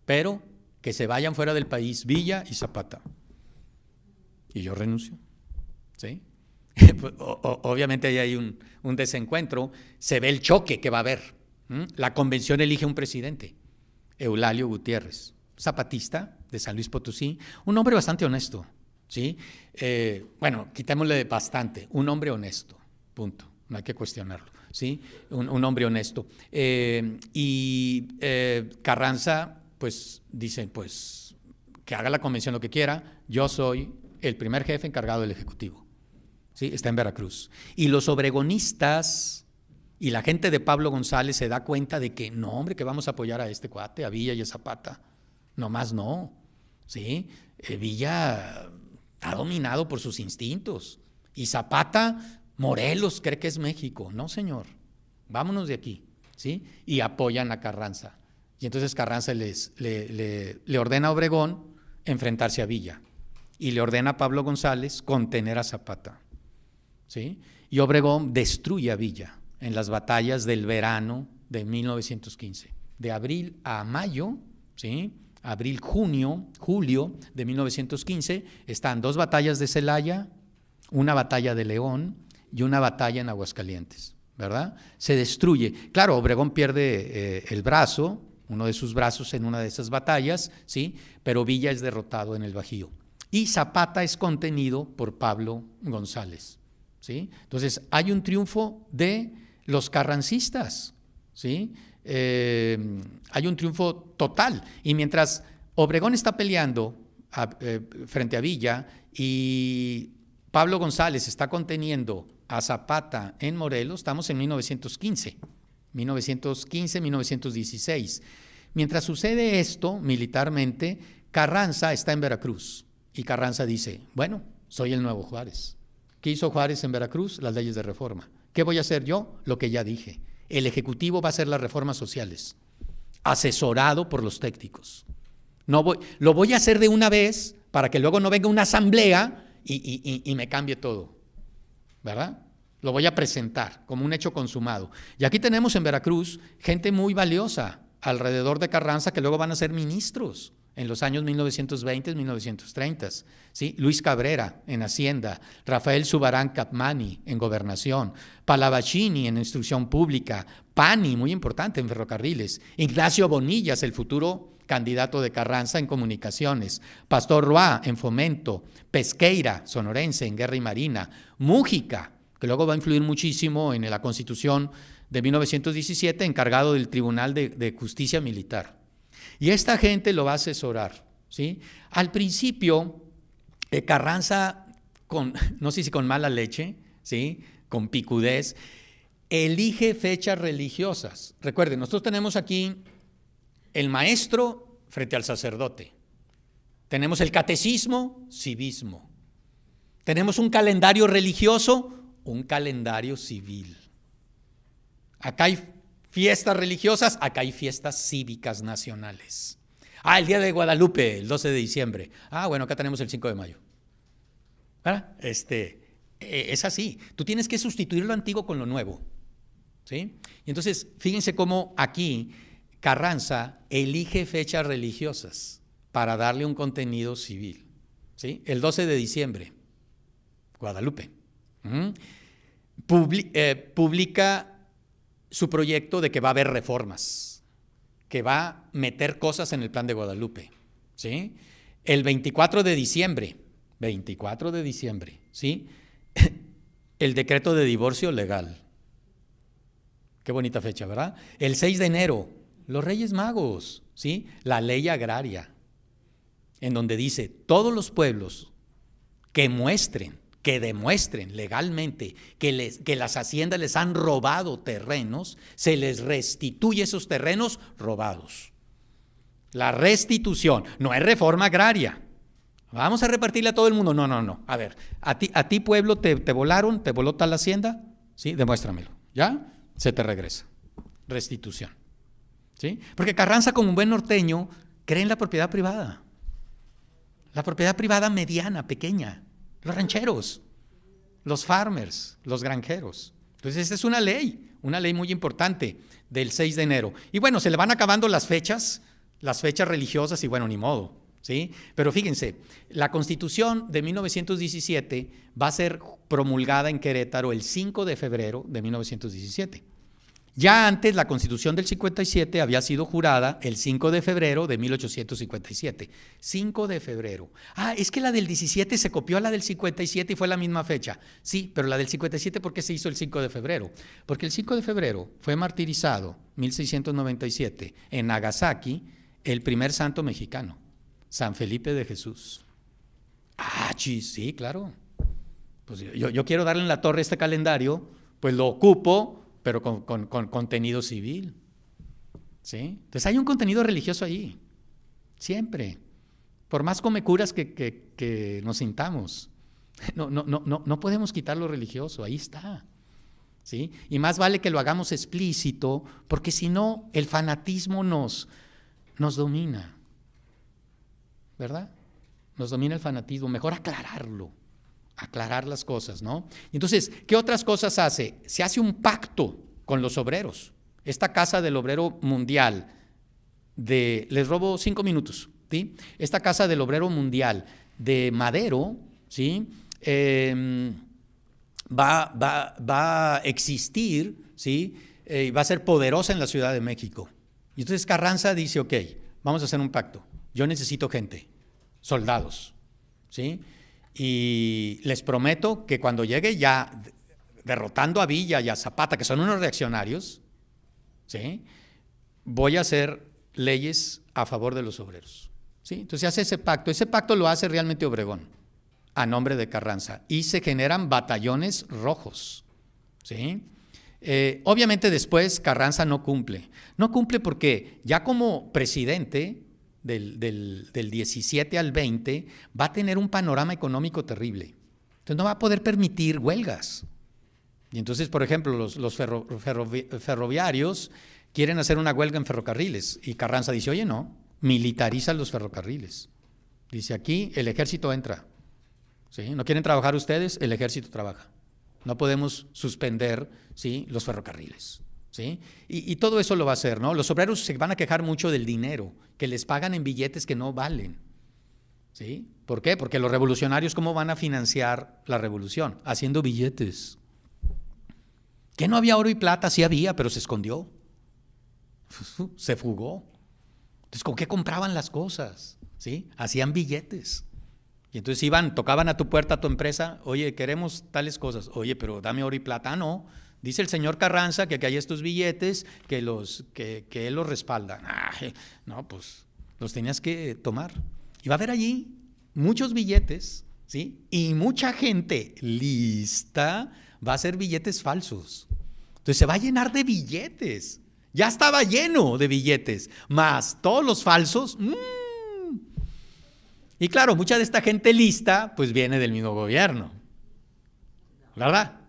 pero que se vayan fuera del país Villa y Zapata. Y yo renuncio. ¿sí? Pues, obviamente ahí hay un, desencuentro, se ve el choque que va a haber. La convención elige un presidente, Eulalio Gutiérrez, zapatista de San Luis Potosí, un hombre bastante honesto, ¿sí? Eh, bueno, quitémosle bastante, un hombre honesto, punto, no hay que cuestionarlo, ¿sí? Un, hombre honesto. Eh, y eh, Carranza, pues, dice, pues, que haga la convención lo que quiera, yo soy el primer jefe encargado del Ejecutivo. ¿sí? está en Veracruz. Y los obregonistas y la gente de Pablo González se da cuenta de que no, hombre, que vamos a apoyar a este cuate, a Villa y a Zapata. Nomás no. ¿sí? Eh, Villa está dominado por sus instintos. Y Zapata, Morelos cree que es México. No, señor. Vámonos de aquí. ¿sí? Y apoyan a Carranza. Y entonces Carranza les, le, le, ordena a Obregón enfrentarse a Villa y le ordena a Pablo González contener a Zapata. Y Obregón destruye a Villa en las batallas del verano de 1915, de abril a mayo, ¿sí? abril, junio, julio de 1915, están dos batallas de Celaya, una batalla de León y una batalla en Aguascalientes, ¿verdad? Se destruye. Claro, Obregón pierde eh, el brazo, uno de sus brazos en una de esas batallas, ¿sí? Pero Villa es derrotado en el Bajío. Y Zapata es contenido por Pablo González. Entonces, hay un triunfo de los carrancistas, ¿sí? Eh, hay un triunfo total. Y mientras Obregón está peleando eh, frente a Villa y Pablo González está conteniendo a Zapata en Morelos, estamos en 1915, 1915, 1916. Mientras sucede esto militarmente, Carranza está en Veracruz y Carranza dice, bueno, soy el nuevo Juárez. ¿Qué hizo Juárez en Veracruz? Las leyes de reforma. ¿Qué voy a hacer yo? Lo que ya dije. El Ejecutivo va a hacer las reformas sociales, asesorado por los técnicos. No voy, lo voy a hacer de una vez para que luego no venga una asamblea y, y me cambie todo. ¿Verdad? Lo voy a presentar como un hecho consumado. Y aquí tenemos en Veracruz gente muy valiosa alrededor de Carranza que luego van a ser ministros en los años 1920, 1930, ¿sí? Luis Cabrera en Hacienda, Rafael Subarán Capmani en Gobernación, Palavacini en Instrucción Pública, Pani, muy importante, en Ferrocarriles, Ignacio Bonillas, el futuro candidato de Carranza en Comunicaciones, Pastor Roa en Fomento, Pesqueira, sonorense en Guerra y Marina, Mújica, que luego va a influir muchísimo en la Constitución de 1917, encargado del Tribunal de Justicia Militar. Y esta gente lo va a asesorar. ¿sí? Al principio, eh, Carranza, con, no sé si con mala leche, ¿sí? con picudez, elige fechas religiosas. Recuerden, nosotros tenemos aquí el maestro frente al sacerdote. Tenemos el catecismo, civismo. Tenemos un calendario religioso, un calendario civil. Acá hay fiestas religiosas, acá hay fiestas cívicas nacionales. Ah, el día de Guadalupe, el 12 de diciembre. Ah, bueno, acá tenemos el 5 de mayo. Este, eh, es así. Tú tienes que sustituir lo antiguo con lo nuevo. ¿Sí? Y entonces, fíjense cómo aquí Carranza elige fechas religiosas para darle un contenido civil. ¿Sí? El 12 de diciembre, Guadalupe. ¿Mm? Eh, publica su proyecto de que va a haber reformas, que va a meter cosas en el plan de Guadalupe. ¿sí? El 24 de diciembre, de diciembre, ¿sí? el decreto de divorcio legal. Qué bonita fecha, ¿verdad? El 6 de enero, los Reyes Magos, ¿sí? La ley agraria, en donde dice, todos los pueblos que muestren que demuestren legalmente que, les, que las haciendas les han robado terrenos, se les restituye esos terrenos robados. La restitución no es reforma agraria. Vamos a repartirle a todo el mundo. No, no, no. A ver, a ti, a ti pueblo, te, volaron, te voló tal hacienda. Sí, demuéstramelo. ¿Ya? Se te regresa. Restitución. ¿Sí? Porque Carranza, como un buen norteño, cree en la propiedad privada. La propiedad privada mediana, pequeña. Los rancheros, los farmers, los granjeros. Entonces, esta es una ley, una ley muy importante del 6 de enero. Y bueno, se le van acabando las fechas, las fechas religiosas y bueno, ni modo, ¿sí? Pero fíjense, la Constitución de 1917 va a ser promulgada en Querétaro el 5 de febrero de 1917. Ya antes, la Constitución del 57 había sido jurada el 5 de febrero de 1857. 5 de febrero. Ah, es que la del 17 se copió a la del 57 y fue la misma fecha. Sí, pero la del 57 ¿por qué se hizo el 5 de febrero? Porque el 5 de febrero fue martirizado, 1697, en Nagasaki, el primer santo mexicano, San Felipe de Jesús. Ah, sí, sí, claro. Pues yo, yo quiero darle en la torre este calendario, pues lo ocupo pero con, contenido civil. ¿sí? Entonces hay un contenido religioso ahí, siempre. Por más comecuras que, que, nos sintamos, no, no, no, no podemos quitar lo religioso, ahí está. ¿Sí? Y más vale que lo hagamos explícito, porque si no, el fanatismo nos, nos domina. ¿Verdad? Nos domina el fanatismo. Mejor aclararlo aclarar las cosas, ¿no? Entonces, ¿qué otras cosas hace? Se hace un pacto con los obreros. Esta Casa del Obrero Mundial, de, les robo cinco minutos, ¿sí? Esta Casa del Obrero Mundial de Madero, ¿sí? Em, va, a existir, ¿sí? Eh, va a ser poderosa en la Ciudad de México. Y entonces Carranza dice, ok, vamos a hacer un pacto. Yo necesito gente, soldados, ¿sí? Y les prometo que cuando llegue ya derrotando a Villa y a Zapata, que son unos reaccionarios, ¿sí? voy a hacer leyes a favor de los obreros. ¿sí? Entonces hace ese pacto. Ese pacto lo hace realmente Obregón a nombre de Carranza y se generan batallones rojos. ¿sí? Eh, obviamente después Carranza no cumple. No cumple porque ya como presidente del, del, 17 al 20, va a tener un panorama económico terrible. Entonces no va a poder permitir huelgas. Y entonces, por ejemplo, los, ferroviarios quieren hacer una huelga en ferrocarriles y Carranza dice, oye, no, militariza los ferrocarriles. Dice, aquí el ejército entra. ¿Sí? ¿No quieren trabajar ustedes? El ejército trabaja. No podemos suspender ¿sí? los ferrocarriles. Y, todo eso lo va a hacer, ¿no? Los obreros se van a quejar mucho del dinero, que les pagan en billetes que no valen, ¿sí? ¿Por qué? Porque los revolucionarios, ¿cómo van a financiar la revolución? Haciendo billetes. Que no había oro y plata, sí había, pero se escondió, se fugó. Entonces, ¿con qué compraban las cosas? ¿Sí? Hacían billetes. Y entonces iban, tocaban a tu puerta, a tu empresa, oye, queremos tales cosas, oye, pero dame oro y plata, ah, no, Dice el señor Carranza que, aquí hay estos billetes que, los, que, él los respalda. no, pues los tenías que tomar. Y va a haber allí muchos billetes, ¿sí? Y mucha gente lista va a hacer billetes falsos. Entonces se va a llenar de billetes. Ya estaba lleno de billetes, más todos los falsos. Mm. Y claro, mucha de esta gente lista, pues viene del mismo gobierno. ¿Verdad?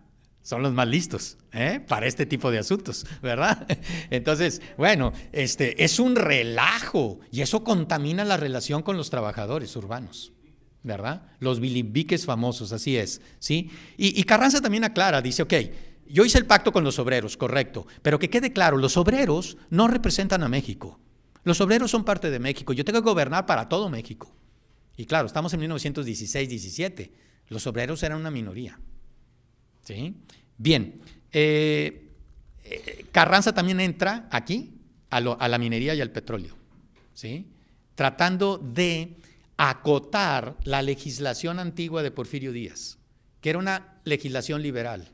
son los más listos ¿eh? para este tipo de asuntos, ¿verdad? Entonces, bueno, este es un relajo y eso contamina la relación con los trabajadores urbanos. ¿Verdad? Los bilimbiques famosos, así es. ¿sí? Y, y Carranza también aclara, dice, ok, yo hice el pacto con los obreros, correcto, pero que quede claro, los obreros no representan a México. Los obreros son parte de México, yo tengo que gobernar para todo México. Y claro, estamos en 1916-17, los obreros eran una minoría. ¿sí? Bien, eh, Carranza también entra aquí a, la minería y al petróleo, ¿sí? tratando de acotar la legislación antigua de Porfirio Díaz, que era una legislación liberal.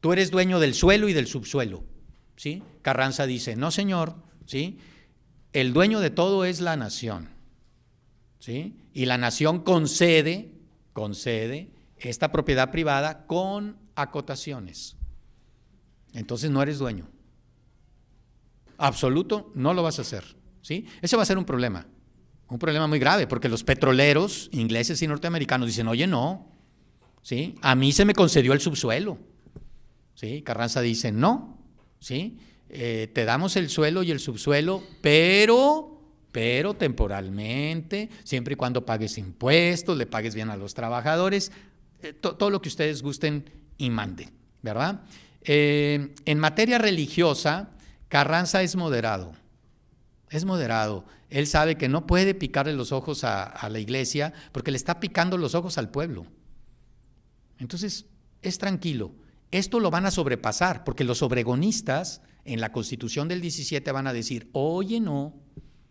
Tú eres dueño del suelo y del subsuelo. ¿sí? Carranza dice, no señor, ¿sí? el dueño de todo es la nación. ¿sí? Y la nación concede, concede esta propiedad privada con acotaciones. Entonces no eres dueño. Absoluto, no lo vas a hacer. ¿sí? Ese va a ser un problema, un problema muy grave, porque los petroleros ingleses y norteamericanos dicen, oye, no, ¿sí? a mí se me concedió el subsuelo. ¿sí? Carranza dice, no, ¿sí? Eh, te damos el suelo y el subsuelo, pero, pero temporalmente, siempre y cuando pagues impuestos, le pagues bien a los trabajadores, eh, todo lo que ustedes gusten y mande, ¿verdad? Eh, en materia religiosa, Carranza es moderado, es moderado. Él sabe que no puede picarle los ojos a, a la iglesia porque le está picando los ojos al pueblo. Entonces, es tranquilo. Esto lo van a sobrepasar porque los obregonistas en la constitución del 17 van a decir, oye, no,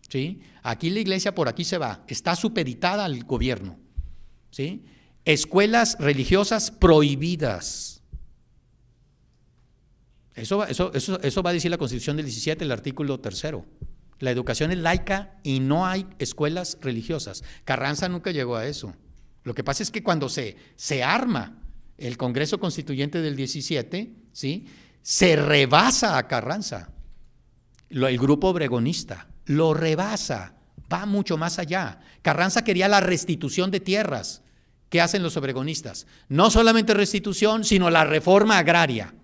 ¿sí? Aquí la iglesia por aquí se va, está supeditada al gobierno, ¿sí? escuelas religiosas prohibidas. Eso, eso, va a decir la Constitución del 17, el artículo tercero. La educación es laica y no hay escuelas religiosas. Carranza nunca llegó a eso. Lo que pasa es que cuando se, se arma el Congreso Constituyente del 17, ¿sí? se rebasa a Carranza, el grupo obregonista, lo rebasa, va mucho más allá. Carranza quería la restitución de tierras, ¿Qué hacen los obregonistas? No solamente restitución, sino la reforma agraria.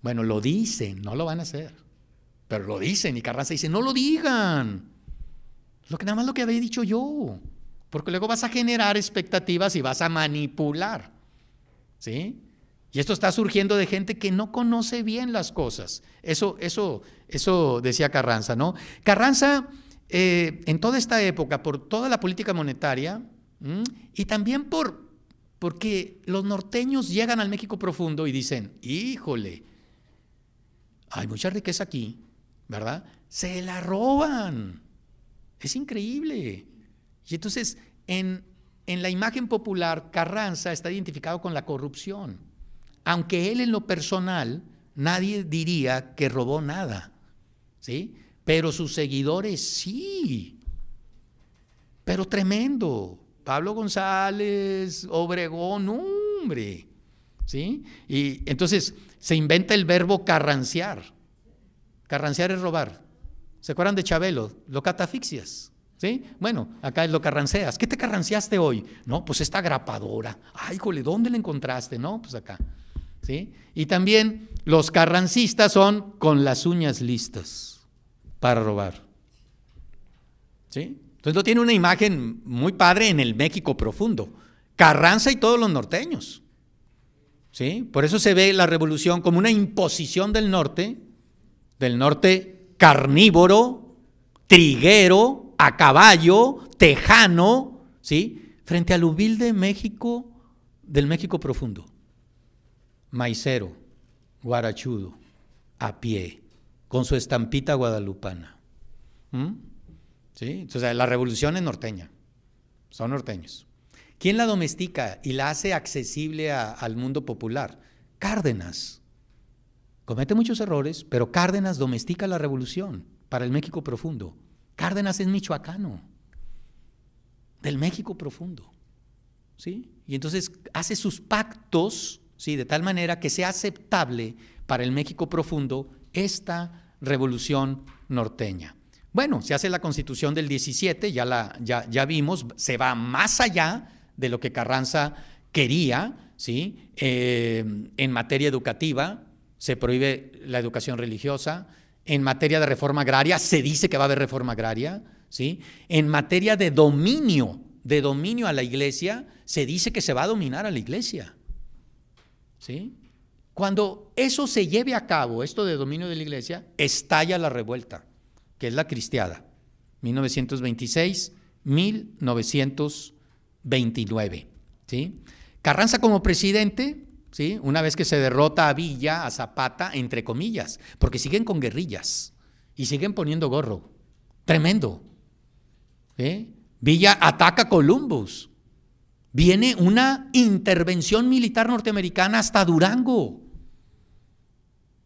Bueno, lo dicen, no lo van a hacer. Pero lo dicen y Carranza dice, no lo digan. Lo que nada más lo que había dicho yo. Porque luego vas a generar expectativas y vas a manipular. ¿Sí? Y esto está surgiendo de gente que no conoce bien las cosas. Eso, eso, eso decía Carranza, ¿no? Carranza, eh, en toda esta época, por toda la política monetaria, ¿Mm? Y también por, porque los norteños llegan al México profundo y dicen, híjole, hay mucha riqueza aquí, ¿verdad? Se la roban. Es increíble. Y entonces, en, en la imagen popular, Carranza está identificado con la corrupción. Aunque él en lo personal, nadie diría que robó nada, ¿sí? Pero sus seguidores sí. Pero tremendo. Pablo González, Obregón, hombre. ¿Sí? Y entonces se inventa el verbo carranciar. Carranciar es robar. ¿Se acuerdan de Chabelo? Lo catafixias. ¿Sí? Bueno, acá es lo carranceas. ¿Qué te carranciaste hoy? No, pues esta grapadora. Ay, jole, ¿dónde la encontraste? No, pues acá. ¿Sí? Y también los carrancistas son con las uñas listas para robar. ¿Sí? Entonces tiene una imagen muy padre en el México profundo. Carranza y todos los norteños. ¿Sí? Por eso se ve la revolución como una imposición del norte, del norte carnívoro, triguero, a caballo, tejano, ¿sí? frente al humilde México del México profundo. Maicero, guarachudo, a pie, con su estampita guadalupana. ¿Mm? Entonces la revolución es norteña, son norteños. ¿Quién la domestica y la hace accesible al mundo popular? Cárdenas. Comete muchos errores, pero Cárdenas domestica la revolución para el México profundo. Cárdenas es michoacano, del México profundo. ¿sí? Y entonces hace sus pactos ¿sí? de tal manera que sea aceptable para el México profundo esta revolución norteña. Bueno, se hace la constitución del 17, ya, la, ya, vimos, se va más allá de lo que Carranza quería, ¿sí? Eh, en materia educativa se prohíbe la educación religiosa, en materia de reforma agraria se dice que va a haber reforma agraria, ¿sí? En materia de dominio, de dominio a la iglesia, se dice que se va a dominar a la iglesia, ¿sí? Cuando eso se lleve a cabo, esto de dominio de la iglesia, estalla la revuelta que es la cristiada, 1926-1929. ¿sí? Carranza como presidente, ¿sí? una vez que se derrota a Villa, a Zapata, entre comillas, porque siguen con guerrillas y siguen poniendo gorro. Tremendo. Villa ataca Columbus. Viene una intervención militar norteamericana hasta Durango.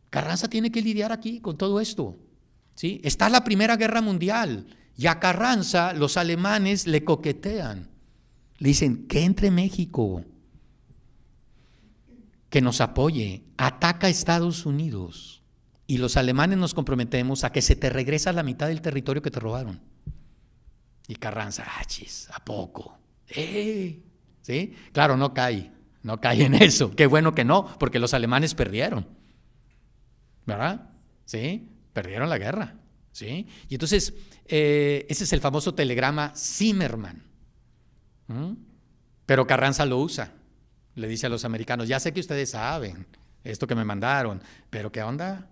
Carranza tiene que lidiar aquí con todo esto. ¿sí? Está la Primera Guerra Mundial y a Carranza los alemanes le coquetean. Le dicen, que entre México, que nos apoye, ataca a Estados Unidos. Y los alemanes nos comprometemos a que se te regresa la mitad del territorio que te robaron. Y Carranza, ah, chis, ¿a poco? ¡Eh!". ¿Sí? Claro, no cae, no cae en eso. Qué bueno que no, porque los alemanes perdieron. ¿Verdad? ¿Sí? perdieron la guerra. ¿sí? Y entonces, eh, ese es el famoso telegrama Zimmerman. Pero Carranza lo usa. Le dice a los americanos, ya sé que ustedes saben esto que me mandaron, pero ¿qué onda?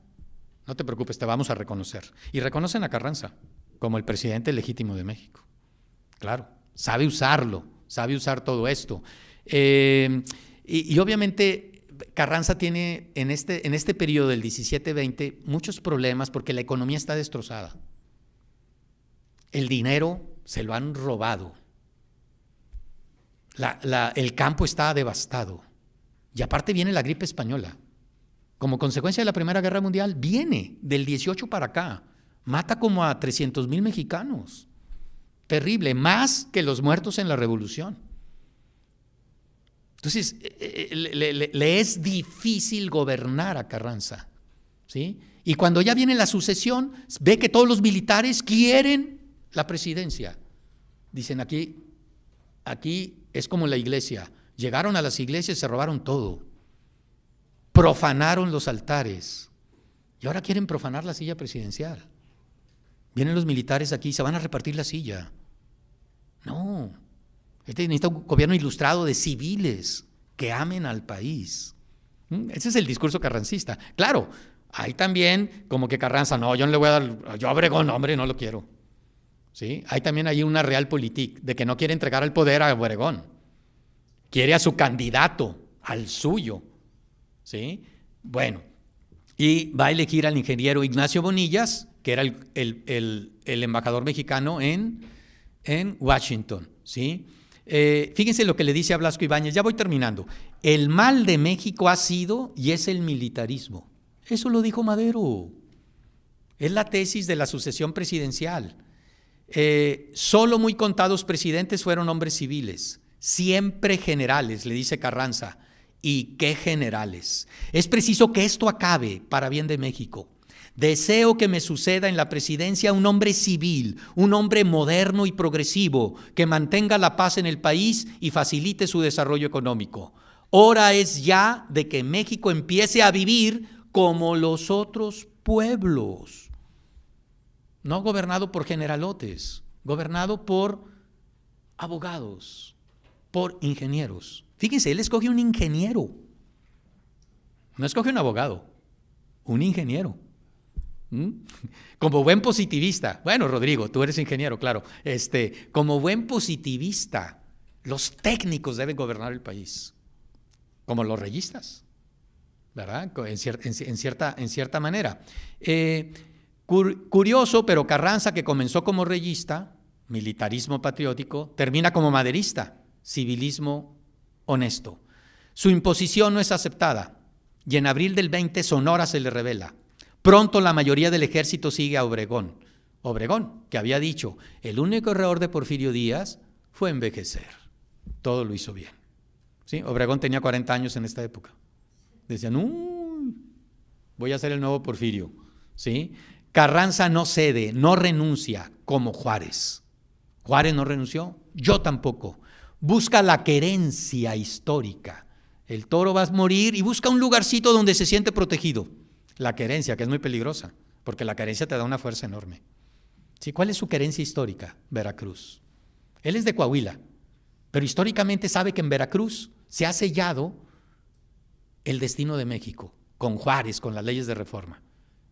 No te preocupes, te vamos a reconocer. Y reconocen a Carranza como el presidente legítimo de México. Claro, sabe usarlo, sabe usar todo esto. Eh, y obviamente Carranza tiene en este, en este periodo del 17-20 muchos problemas porque la economía está destrozada. El dinero se lo han robado. el campo está devastado. Y aparte viene la gripe española. Como consecuencia de la Primera Guerra Mundial, viene del 18 para acá. Mata como a 300 mil mexicanos. Terrible, más que los muertos en la revolución. Entonces, eh, eh, le, es difícil gobernar a Carranza. ¿sí? Y cuando ya viene la sucesión, ve que todos los militares quieren la presidencia. Dicen aquí, aquí es como la iglesia. Llegaron a las iglesias, se robaron todo. Profanaron los altares. Y ahora quieren profanar la silla presidencial. Vienen los militares aquí, y se van a repartir la silla. No, este necesita un gobierno ilustrado de civiles que amen al país. ¿Mm? Ese es el discurso carrancista. Claro, hay también como que Carranza, no, yo no le voy a dar, yo Obregón, hombre, no lo quiero. ¿Sí? Hay también ahí una real política de que no quiere entregar el poder a Obregón. Quiere a su candidato, al suyo. ¿Sí? Bueno, y va a elegir al ingeniero Ignacio Bonillas, que era el, embajador mexicano en, en Washington. ¿Sí? Eh, fíjense lo que le dice a Blasco Ibáñez, ya voy terminando. El mal de México ha sido y es el militarismo. Eso lo dijo Madero. Es la tesis de la sucesión presidencial. Eh, solo muy contados presidentes fueron hombres civiles, siempre generales, le dice Carranza. ¿Y qué generales? Es preciso que esto acabe para bien de México. Deseo que me suceda en la presidencia un hombre civil, un hombre moderno y progresivo, que mantenga la paz en el país y facilite su desarrollo económico. Hora es ya de que México empiece a vivir como los otros pueblos, no gobernado por generalotes, gobernado por abogados, por ingenieros. Fíjense, él escoge un ingeniero, no escoge un abogado, un ingeniero. ¿Mm? Como buen positivista, bueno Rodrigo, tú eres ingeniero, claro, este, como buen positivista, los técnicos deben gobernar el país, como los reyistas, ¿verdad? En, cierta, en cierta manera. Eh, curioso, pero Carranza, que comenzó como reyista, militarismo patriótico, termina como maderista, civilismo honesto. Su imposición no es aceptada y en abril del 20 Sonora se le revela. Pronto la mayoría del ejército sigue a Obregón. Obregón, que había dicho, el único error de Porfirio Díaz fue envejecer. Todo lo hizo bien. Obregón tenía 40 años en esta época. Decían, voy a ser el nuevo Porfirio. Carranza no cede, no renuncia como Juárez. Juárez no renunció, yo tampoco. Busca la querencia histórica. El toro va a morir y busca un lugarcito donde se siente protegido la querencia, que es muy peligrosa, porque la querencia te da una fuerza enorme. ¿Cuál es su querencia histórica, Veracruz? Él es de Coahuila, pero históricamente sabe que en Veracruz se ha sellado el destino de México, con Juárez, con las leyes de reforma.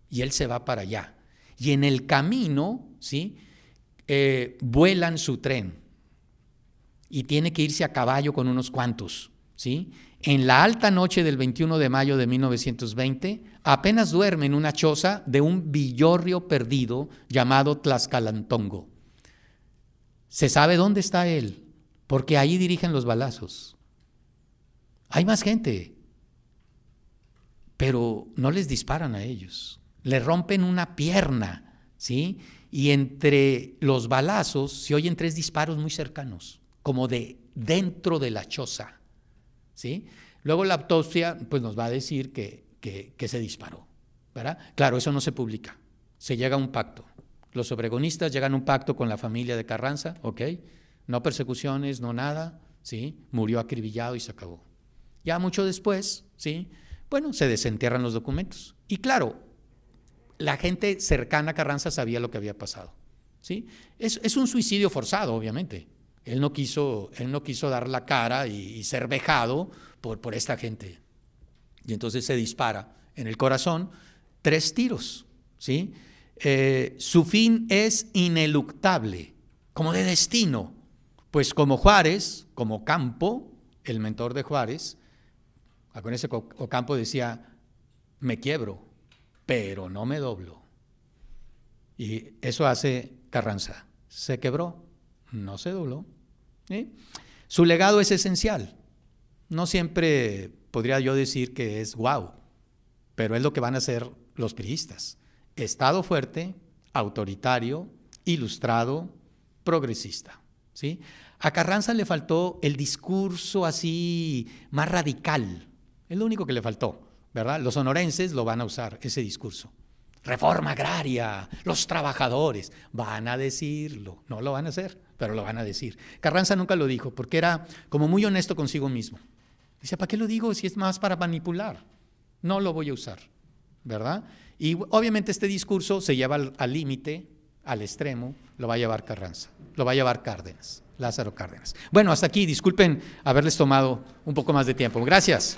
Y él se va para allá. Y en el camino, ¿sí? Eh, vuelan su tren y tiene que irse a caballo con unos cuantos, ¿sí? En la alta noche del 21 de mayo de 1920, apenas duerme en una choza de un villorrio perdido llamado Tlaxcalantongo. Se sabe dónde está él, porque ahí dirigen los balazos. Hay más gente, pero no les disparan a ellos. Le rompen una pierna, ¿sí? Y entre los balazos se oyen tres disparos muy cercanos, como de dentro de la choza. Luego la autopsia pues, nos va a decir que, se disparó. Claro, eso no se publica. Se llega a un pacto. Los sobregonistas llegan a un pacto con la familia de Carranza, ¿ok? No persecuciones, no nada, ¿sí? Murió acribillado y se acabó. Ya mucho después, ¿sí? Bueno, se desentierran los documentos. Y claro, la gente cercana a Carranza sabía lo que había pasado, ¿sí? es un suicidio forzado, obviamente, él no quiso, él no quiso dar la cara y, ser vejado por, por esta gente. Y entonces se dispara en el corazón tres tiros. ¿sí? Eh, su fin es ineluctable, como de destino. Pues como Juárez, como Campo, el mentor de Juárez, acuérdense que Ocampo decía, me quiebro, pero no me doblo. Y eso hace Carranza. Se quebró, no se dobló. Su legado es esencial. No siempre podría yo decir que es guau, pero es lo que van a hacer los priistas. Estado fuerte, autoritario, ilustrado, progresista. ¿sí? A Carranza le faltó el discurso así más radical. Es lo único que le faltó, ¿verdad? Los honorenses lo van a usar, ese discurso reforma agraria, los trabajadores, van a decirlo, no lo van a hacer, pero lo van a decir. Carranza nunca lo dijo porque era como muy honesto consigo mismo. Dice, ¿para qué lo digo si es más para manipular? No lo voy a usar, ¿verdad? Y obviamente este discurso se lleva al límite, al, extremo, lo va a llevar Carranza, lo va a llevar Cárdenas, Lázaro Cárdenas. Bueno, hasta aquí, disculpen haberles tomado un poco más de tiempo. Gracias.